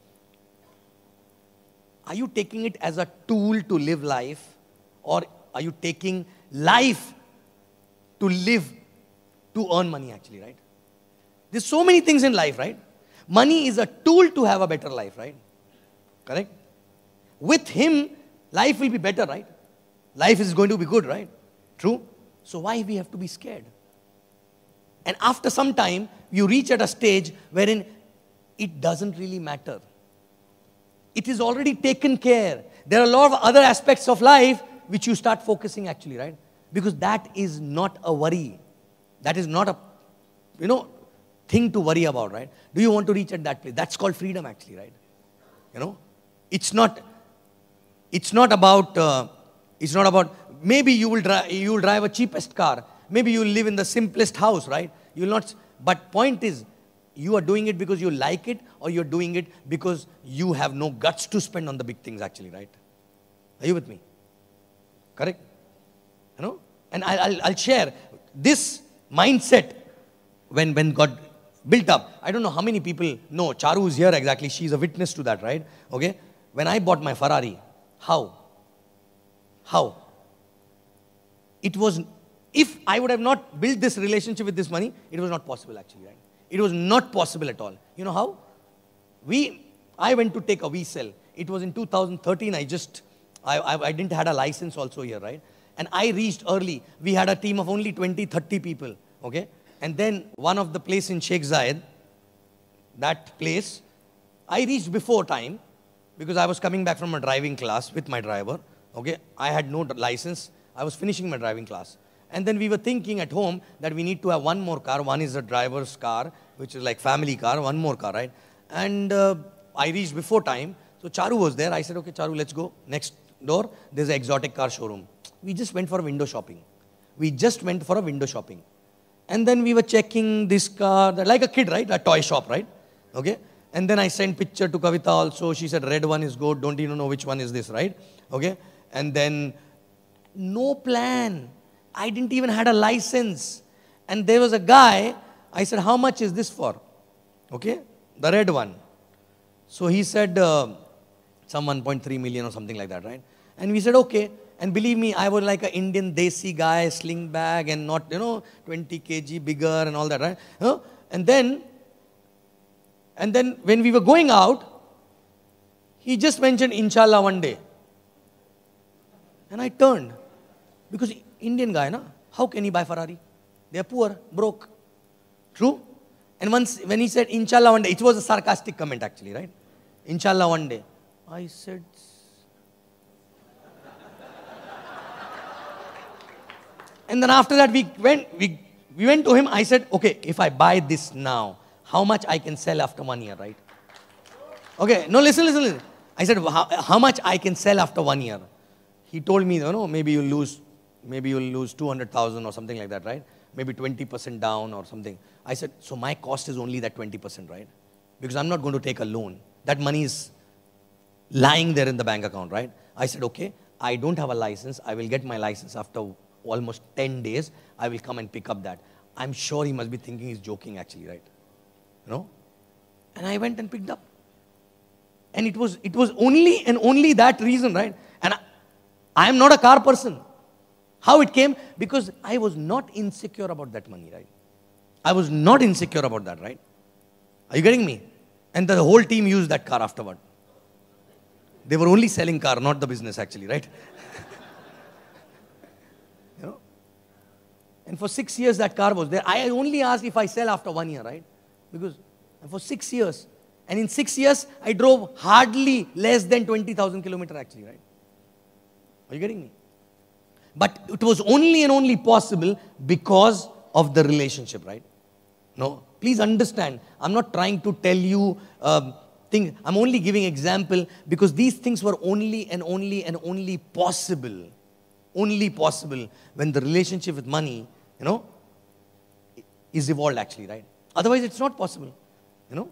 S1: Are you taking it as a tool to live life or are you taking life to live to earn money, actually, right? There's so many things in life, right? Money is a tool to have a better life, right? Correct? With Him, life will be better, right? Life is going to be good, right? True? So why we have to be scared? And after some time, you reach at a stage wherein it doesn't really matter. It is already taken care. There are a lot of other aspects of life which you start focusing actually, right? Because that is not a worry. That is not a, you know, thing to worry about, right? Do you want to reach at that place? That's called freedom, actually, right? You know, it's not, it's not about, uh, it's not about, maybe you will, drive, you will drive a cheapest car. Maybe you will live in the simplest house, right? You will not, but point is, you are doing it because you like it or you're doing it because you have no guts to spend on the big things actually right are you with me correct you know and i I'll, I'll share this mindset when, when God built up. I don't know how many people know. Charu is here exactly. She's a witness to that, right? Okay. When I bought my Ferrari, how? How? It was, if I would have not built this relationship with this money, it was not possible actually, right? It was not possible at all. You know how? We, I went to take a V cell. It was in 2013. I just, I, I, I didn't had a license also here, right? And I reached early. We had a team of only 20, 30 people. Okay. And then one of the place in Sheikh Zayed, that place, I reached before time because I was coming back from a driving class with my driver. Okay. I had no license. I was finishing my driving class. And then we were thinking at home that we need to have one more car. One is the driver's car, which is like family car, one more car, right? And uh, I reached before time. So Charu was there. I said, okay, Charu, let's go. Next door, there's an exotic car showroom we just went for window shopping. We just went for a window shopping. And then we were checking this car, like a kid, right? A toy shop, right? Okay. And then I sent picture to Kavita also. She said, red one is good. Don't even know which one is this, right? Okay. And then no plan. I didn't even had a license. And there was a guy. I said, how much is this for? Okay. The red one. So he said, uh, some 1.3 million or something like that, right? And we said, okay. And believe me, I was like an Indian desi guy, sling bag and not, you know, 20 kg bigger and all that, right? You know? And then, and then when we were going out, he just mentioned inshallah one day. And I turned. Because Indian guy, na, how can he buy Ferrari? They're poor, broke. True? And once when he said inshallah one day, it was a sarcastic comment actually, right? Inshallah one day. I said, And then after that, we went, we, we went to him. I said, okay, if I buy this now, how much I can sell after one year, right? Okay, no, listen, listen, listen. I said, how, how much I can sell after one year? He told me, you know, maybe you'll lose, maybe you'll lose 200,000 or something like that, right? Maybe 20% down or something. I said, so my cost is only that 20%, right? Because I'm not going to take a loan. That money is lying there in the bank account, right? I said, okay, I don't have a license. I will get my license after almost 10 days. I will come and pick up that. I'm sure he must be thinking he's joking actually, right? You know? And I went and picked up. And it was, it was only and only that reason, right? And I, I am not a car person. How it came? Because I was not insecure about that money, right? I was not insecure about that, right? Are you getting me? And the whole team used that car afterward. They were only selling car, not the business actually, right? And for six years, that car was there. I only asked if I sell after one year, right? Because for six years, and in six years, I drove hardly less than 20,000 kilometers actually, right? Are you getting me? But it was only and only possible because of the relationship, right? No, please understand. I'm not trying to tell you um, things. I'm only giving example because these things were only and only and only possible, only possible when the relationship with money you know, is evolved actually, right? Otherwise, it's not possible, you know.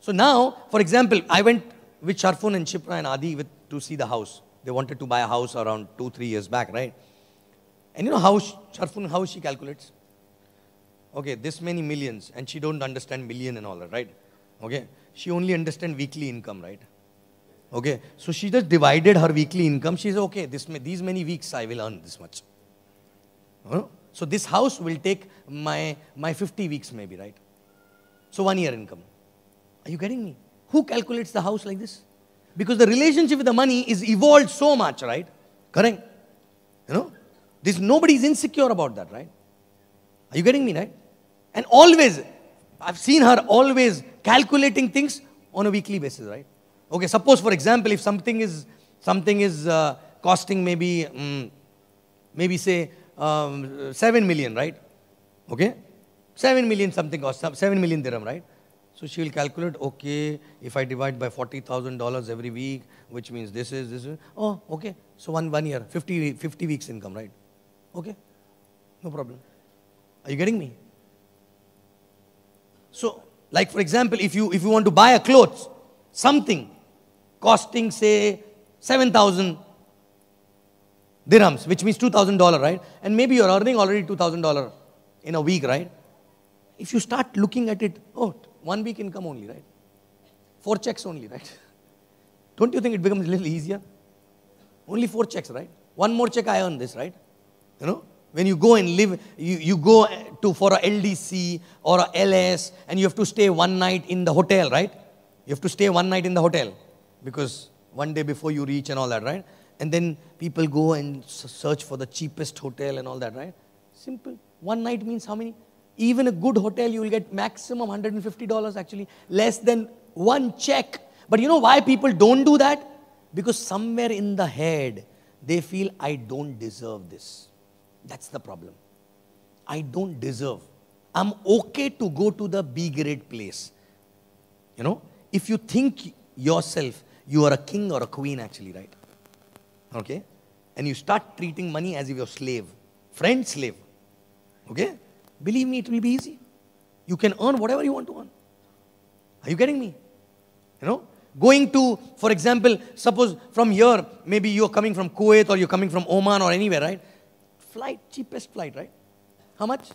S1: So now, for example, I went with Sharfun and Shipra and Adi with, to see the house. They wanted to buy a house around two, three years back, right? And you know how Sharfun, how she calculates? Okay, this many millions, and she don't understand million and all that, right? Okay, she only understand weekly income, right? Okay, so she just divided her weekly income. She says, okay, this may, these many weeks I will earn this much. So this house will take my, my 50 weeks maybe, right? So one year income. Are you getting me? Who calculates the house like this? Because the relationship with the money is evolved so much, right? Correct? You know? This nobody is insecure about that, right? Are you getting me, right? And always, I've seen her always calculating things on a weekly basis, right? Okay, suppose for example, if something is something is uh, costing maybe um, maybe say um, 7 million, right? Okay? 7 million something or 7 million dirham, right? So she will calculate, okay, if I divide by $40,000 every week, which means this is, this is, oh, okay. So one, one year, 50, 50 weeks income, right? Okay, no problem. Are you getting me? So, like for example, if you, if you want to buy a clothes, something costing say 7,000 dirhams, which means $2,000, right? And maybe you're earning already $2,000 in a week, right? If you start looking at it, oh, one week income only, right? Four checks only, right? Don't you think it becomes a little easier? Only four checks, right? One more check I earn this, right? You know? When you go and live, you, you go to for a LDC or a LS and you have to stay one night in the hotel, right? You have to stay one night in the hotel because one day before you reach and all that, right? And then people go and search for the cheapest hotel and all that, right? Simple. One night means how many? Even a good hotel, you will get maximum $150 actually, less than one check. But you know why people don't do that? Because somewhere in the head, they feel, I don't deserve this. That's the problem. I don't deserve. I'm okay to go to the B grade place. You know, if you think yourself, you are a king or a queen actually, right? Okay? And you start treating money as if you're slave, friend slave. Okay? Believe me, it will be easy. You can earn whatever you want to earn. Are you getting me? You know? Going to, for example, suppose from here, maybe you're coming from Kuwait or you're coming from Oman or anywhere, right? Flight, cheapest flight, right? How much?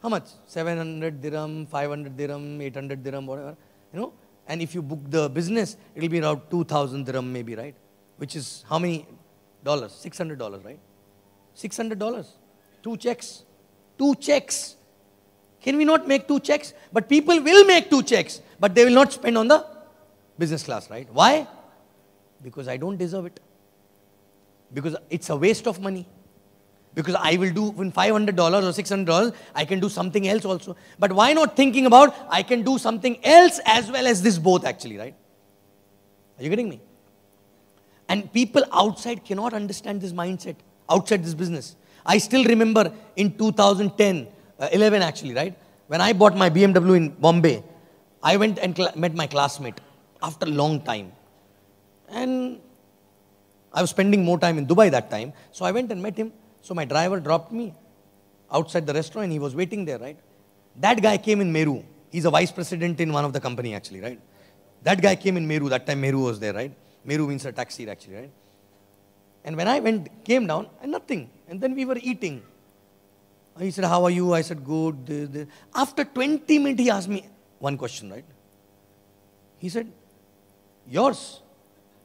S1: How much? 700 dirham, 500 dirham, 800 dirham, whatever. You know? And if you book the business, it'll be around 2000 dirham, maybe, right? which is how many dollars? $600, right? $600. Two checks. Two checks. Can we not make two checks? But people will make two checks, but they will not spend on the business class, right? Why? Because I don't deserve it. Because it's a waste of money. Because I will do in $500 or $600, I can do something else also. But why not thinking about I can do something else as well as this both actually, right? Are you getting me? And people outside cannot understand this mindset, outside this business. I still remember in 2010, uh, 11 actually, right? When I bought my BMW in Bombay, I went and met my classmate after a long time. And I was spending more time in Dubai that time. So I went and met him. So my driver dropped me outside the restaurant. and He was waiting there, right? That guy came in Meru. He's a vice president in one of the company actually, right? That guy came in Meru. That time Meru was there, right? Meru means a taxi actually, right? And when I went, came down, and nothing. And then we were eating. He said, how are you? I said, good. This, this. After 20 minutes, he asked me one question, right? He said, yours?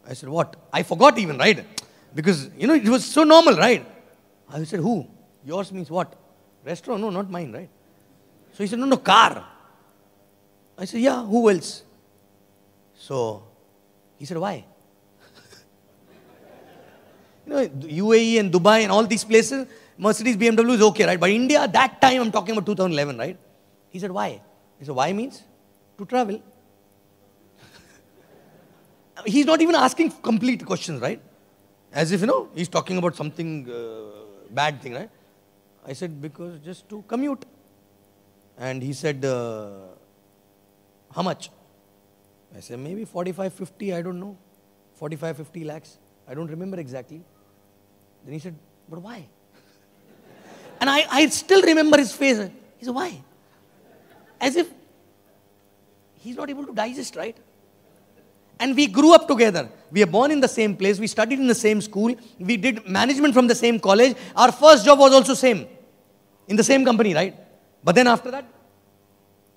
S1: I said, what? I forgot even, right? Because, you know, it was so normal, right? I said, who? Yours means what? Restaurant? No, not mine, right? So he said, no, no, car. I said, yeah, who else? So he said, why? You know, UAE and Dubai and all these places, Mercedes, BMW is okay, right? But India, that time, I'm talking about 2011, right? He said, why? He said, why means to travel. he's not even asking complete questions, right? As if, you know, he's talking about something uh, bad thing, right? I said, because just to commute. And he said, uh, how much? I said, maybe 45, 50, I don't know. 45, 50 lakhs. I don't remember exactly. Then he said, But why? and I, I still remember his face. He said, Why? As if he's not able to digest, right? And we grew up together. We are born in the same place. We studied in the same school. We did management from the same college. Our first job was also same. In the same company, right? But then after that,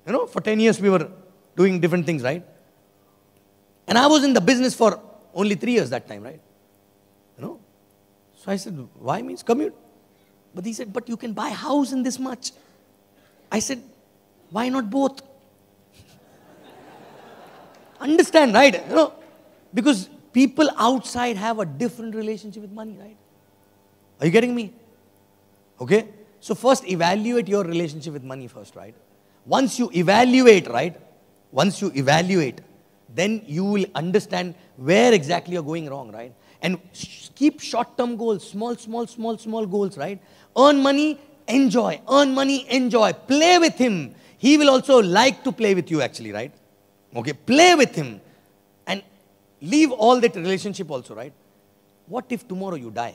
S1: you know, for 10 years we were doing different things, right? And I was in the business for only three years that time, right? So I said, why means commute? But he said, but you can buy house in this much. I said, why not both? Understand, right? You know, because people outside have a different relationship with money, right? Are you getting me? Okay? So first evaluate your relationship with money first, right? Once you evaluate, right? Once you evaluate, then you will understand where exactly you're going wrong, right? and keep short term goals, small, small, small, small goals, right? Earn money, enjoy. Earn money, enjoy. Play with him. He will also like to play with you, actually, right? Okay, play with him and leave all that relationship also, right? What if tomorrow you die?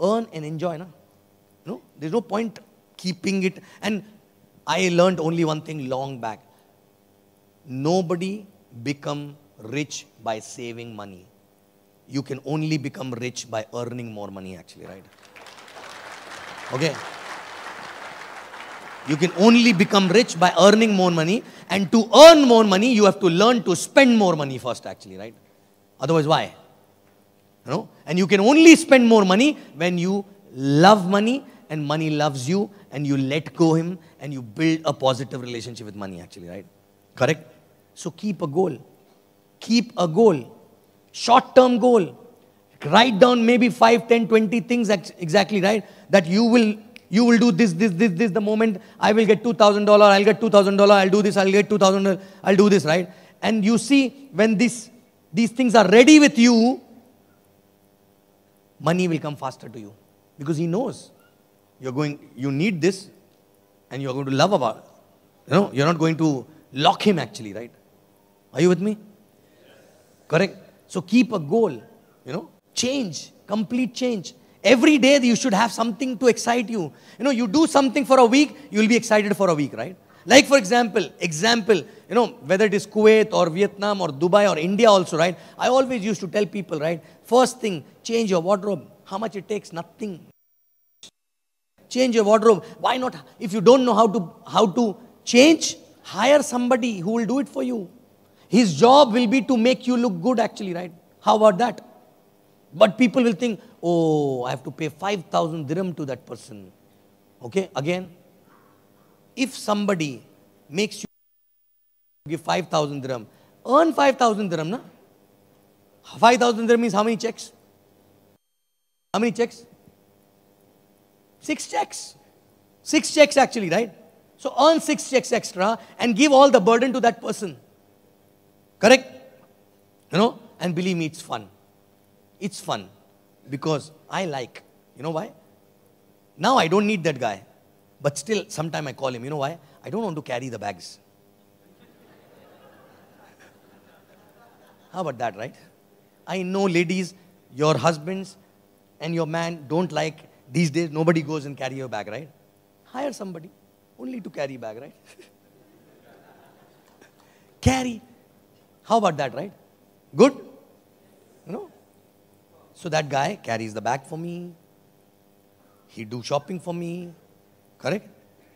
S1: Earn and enjoy, na? No, there's no point keeping it. And I learned only one thing long back. Nobody become rich by saving money you can only become rich by earning more money, actually, right? Okay? You can only become rich by earning more money. And to earn more money, you have to learn to spend more money first, actually, right? Otherwise, why? You know? And you can only spend more money when you love money and money loves you and you let go him and you build a positive relationship with money, actually, right? Correct? So keep a goal. Keep a goal. Short term goal. Write down maybe 5, 10, 20 things exactly, right? That you will you will do this, this, this, this, the moment I will get $2,000, I'll get $2,000, I'll do this, I'll get $2,000, I'll do this, right? And you see, when this, these things are ready with you, money will come faster to you. Because he knows you're going, you need this and you're going to love about it. You know, you're not going to lock him actually, right? Are you with me? Correct? So keep a goal, you know, change, complete change. Every day you should have something to excite you. You know, you do something for a week, you'll be excited for a week, right? Like for example, example, you know, whether it is Kuwait or Vietnam or Dubai or India also, right? I always used to tell people, right? First thing, change your wardrobe. How much it takes? Nothing. Change your wardrobe. Why not? If you don't know how to how to change, hire somebody who will do it for you. His job will be to make you look good actually, right? How about that? But people will think, oh, I have to pay 5,000 dirham to that person. Okay, again, if somebody makes you give 5,000 dirham, earn 5,000 dirham, na? 5,000 dirham means how many checks? How many checks? Six checks. Six checks actually, right? So earn six checks extra and give all the burden to that person. Correct? You know, and believe me, it's fun. It's fun because I like. You know why? Now I don't need that guy. But still, sometime I call him. You know why? I don't want to carry the bags. How about that, right? I know, ladies, your husbands and your man don't like these days. Nobody goes and carry your bag, right? Hire somebody only to carry bag, right? carry. How about that, right? Good? You know? So that guy carries the bag for me. He do shopping for me. Correct?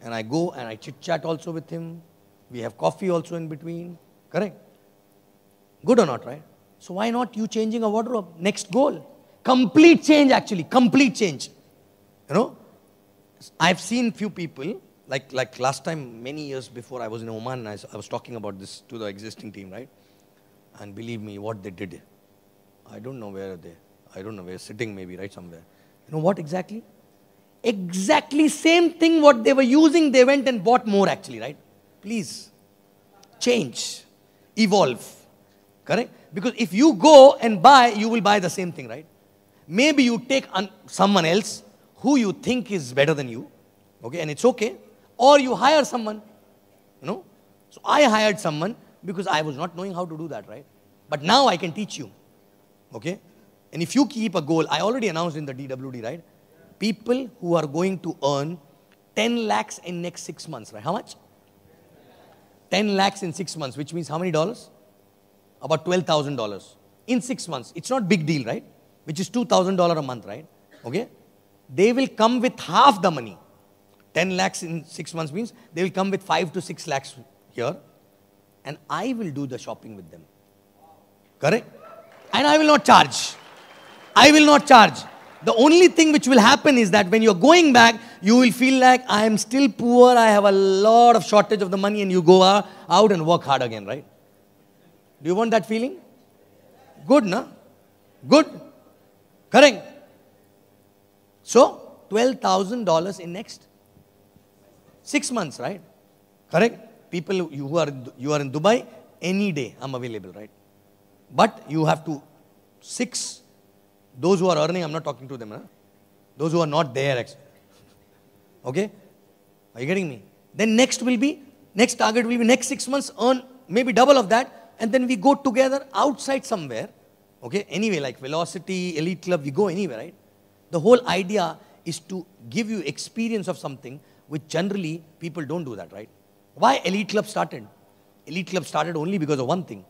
S1: And I go and I chit-chat also with him. We have coffee also in between. Correct? Good or not, right? So why not you changing a wardrobe? Next goal. Complete change actually. Complete change. You know? I've seen few people, like, like last time, many years before I was in Oman, I, I was talking about this to the existing team, right? And believe me, what they did, I don't know where they, I don't know where, sitting maybe, right, somewhere. You know what exactly? Exactly same thing what they were using, they went and bought more actually, right? Please, change, evolve, correct? Because if you go and buy, you will buy the same thing, right? Maybe you take someone else who you think is better than you, okay, and it's okay. Or you hire someone, you know. So I hired someone because I was not knowing how to do that, right? But now I can teach you, okay? And if you keep a goal, I already announced in the DWD, right? People who are going to earn 10 lakhs in next six months, right? How much? 10 lakhs in six months, which means how many dollars? About $12,000 in six months. It's not big deal, right? Which is $2,000 a month, right? Okay? They will come with half the money. 10 lakhs in six months means they will come with five to six lakhs here and I will do the shopping with them. Correct? And I will not charge. I will not charge. The only thing which will happen is that when you're going back, you will feel like I am still poor, I have a lot of shortage of the money, and you go out and work hard again, right? Do you want that feeling? Good, na? Good? Correct? So, $12,000 in next six months, right? Correct? people who are, you are in Dubai, any day I'm available, right? But you have to, six, those who are earning, I'm not talking to them, huh? those who are not there, actually. okay? Are you getting me? Then next will be, next target will be next six months, earn maybe double of that, and then we go together outside somewhere, okay? Anyway, like Velocity, Elite Club, we go anywhere, right? The whole idea is to give you experience of something which generally people don't do that, right? Why Elite Club started? Elite Club started only because of one thing.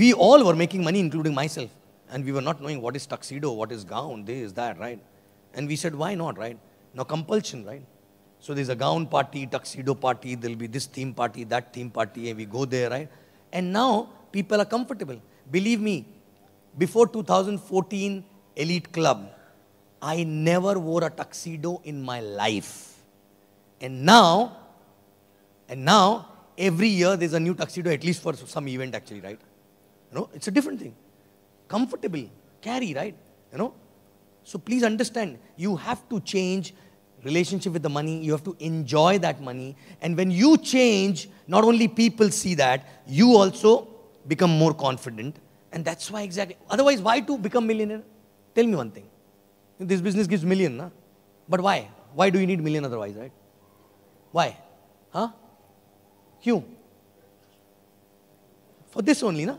S1: We all were making money, including myself. And we were not knowing what is tuxedo, what is gown, this, that, right? And we said, why not, right? Now compulsion, right? So there's a gown party, tuxedo party, there'll be this theme party, that theme party, and we go there, right? And now people are comfortable. Believe me, before 2014 Elite Club, I never wore a tuxedo in my life. And now and now, every year there's a new tuxedo, at least for some event actually, right? You know, it's a different thing. Comfortable, carry, right? You know? So please understand, you have to change relationship with the money, you have to enjoy that money. And when you change, not only people see that, you also become more confident. And that's why exactly, otherwise why to become millionaire? Tell me one thing. This business gives million, na? but why? Why do you need million otherwise, right? Why? Huh? क्यों For this only, ना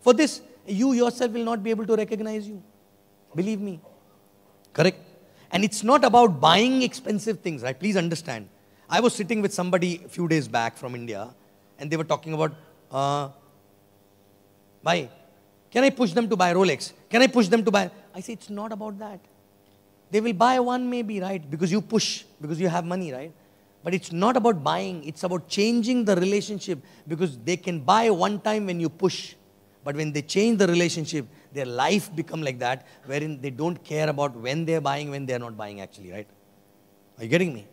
S1: For this, you yourself will not be able to recognize you. Believe me. Correct? And it's not about buying expensive things, right? Please understand. I was sitting with somebody a few days back from India, and they were talking about, uh, why? Can I push them to buy Rolex? Can I push them to buy? I say, it's not about that. They will buy one maybe, right? Because you push, because you have money, right? But it's not about buying, it's about changing the relationship because they can buy one time when you push. But when they change the relationship, their life become like that, wherein they don't care about when they're buying, when they're not buying actually, right? Are you getting me?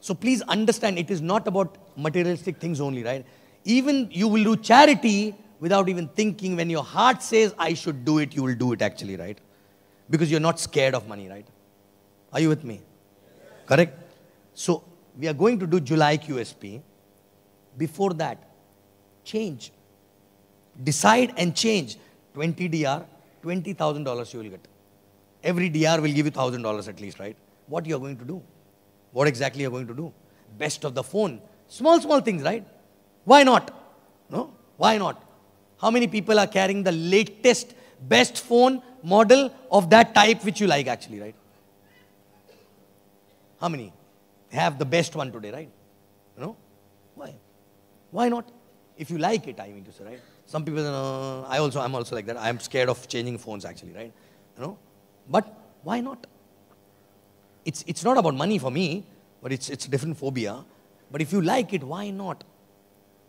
S1: So please understand, it is not about materialistic things only, right? Even you will do charity without even thinking. When your heart says, I should do it, you will do it actually, right? Because you're not scared of money, right? Are you with me? Correct? So we are going to do July QSP. Before that, change. Decide and change. 20 DR, $20,000 you will get. Every DR will give you $1,000 at least, right? What you are going to do? What exactly you are going to do? Best of the phone. Small, small things, right? Why not? No? Why not? How many people are carrying the latest, best phone model of that type which you like actually, right? How many? have the best one today, right? You know? Why? Why not? If you like it, I mean to say, right? Some people, uh, I also, I'm also like that. I'm scared of changing phones actually, right? You know? But why not? It's, it's not about money for me, but it's, it's different phobia. But if you like it, why not?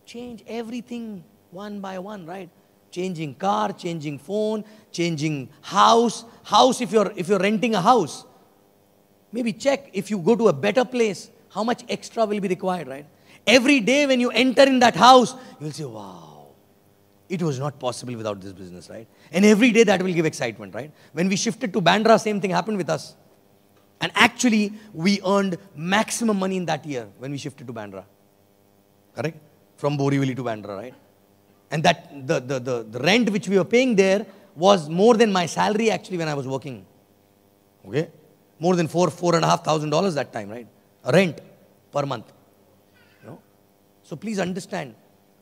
S1: Change everything one by one, right? Changing car, changing phone, changing house. House, if you're, if you're renting a house, Maybe check if you go to a better place, how much extra will be required, right? Every day when you enter in that house, you'll say, wow, it was not possible without this business, right? And every day that will give excitement, right? When we shifted to Bandra, same thing happened with us. And actually, we earned maximum money in that year when we shifted to Bandra. Correct? From Borivali to Bandra, right? And that the, the, the, the rent which we were paying there was more than my salary actually when I was working. Okay? more than four, four and a half thousand dollars that time, right? Rent per month. You know? So please understand,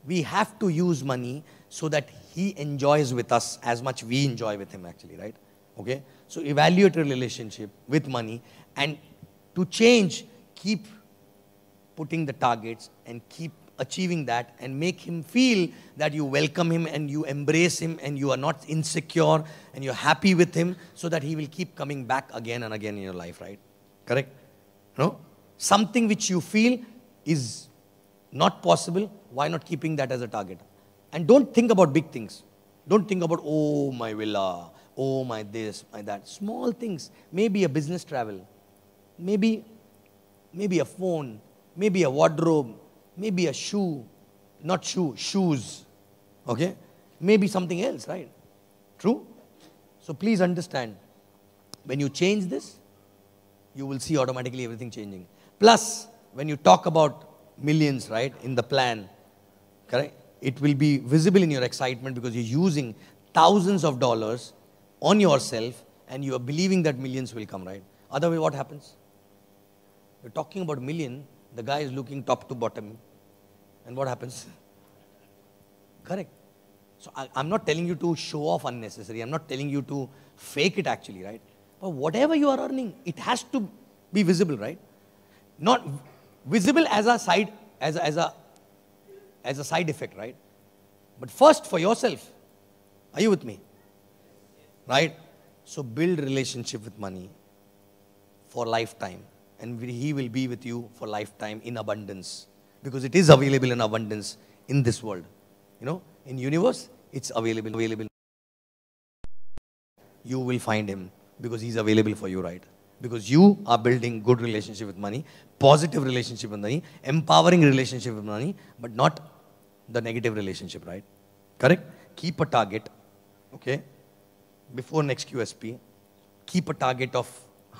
S1: we have to use money so that he enjoys with us as much we enjoy with him actually, right? Okay? So evaluate your relationship with money and to change, keep putting the targets and keep achieving that and make him feel that you welcome him and you embrace him and you are not insecure and you're happy with him so that he will keep coming back again and again in your life, right? Correct? No? Something which you feel is not possible, why not keeping that as a target? And don't think about big things. Don't think about, oh, my villa, oh, my this, my that. Small things. Maybe a business travel. Maybe, maybe a phone. Maybe a wardrobe maybe a shoe, not shoe, shoes, okay? Maybe something else, right? True? So please understand, when you change this, you will see automatically everything changing. Plus, when you talk about millions, right, in the plan, correct? It will be visible in your excitement because you're using thousands of dollars on yourself and you are believing that millions will come, right? Otherwise, what happens? You're talking about million, the guy is looking top to bottom. And what happens? Correct. So I, am not telling you to show off unnecessary. I'm not telling you to fake it actually, right? But whatever you are earning, it has to be visible, right? Not visible as a side, as a, as a, as a side effect, right? But first for yourself. Are you with me? Right? So build relationship with money for lifetime and He will be with you for lifetime in abundance because it is available in abundance in this world. You know, in universe, it's available, available. You will find Him because He's available for you, right? Because you are building good relationship with money, positive relationship with money, empowering relationship with money, but not the negative relationship, right? Correct? Keep a target, okay? Before next QSP, keep a target of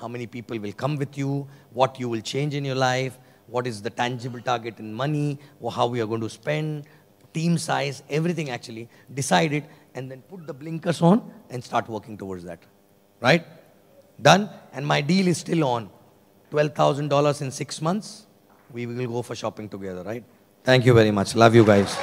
S1: how many people will come with you, what you will change in your life, what is the tangible target in money, or how we are going to spend, team size, everything actually. Decide it and then put the blinkers on and start working towards that. Right? Done? And my deal is still on. $12,000 in six months. We will go for shopping together, right? Thank you very much. Love you guys.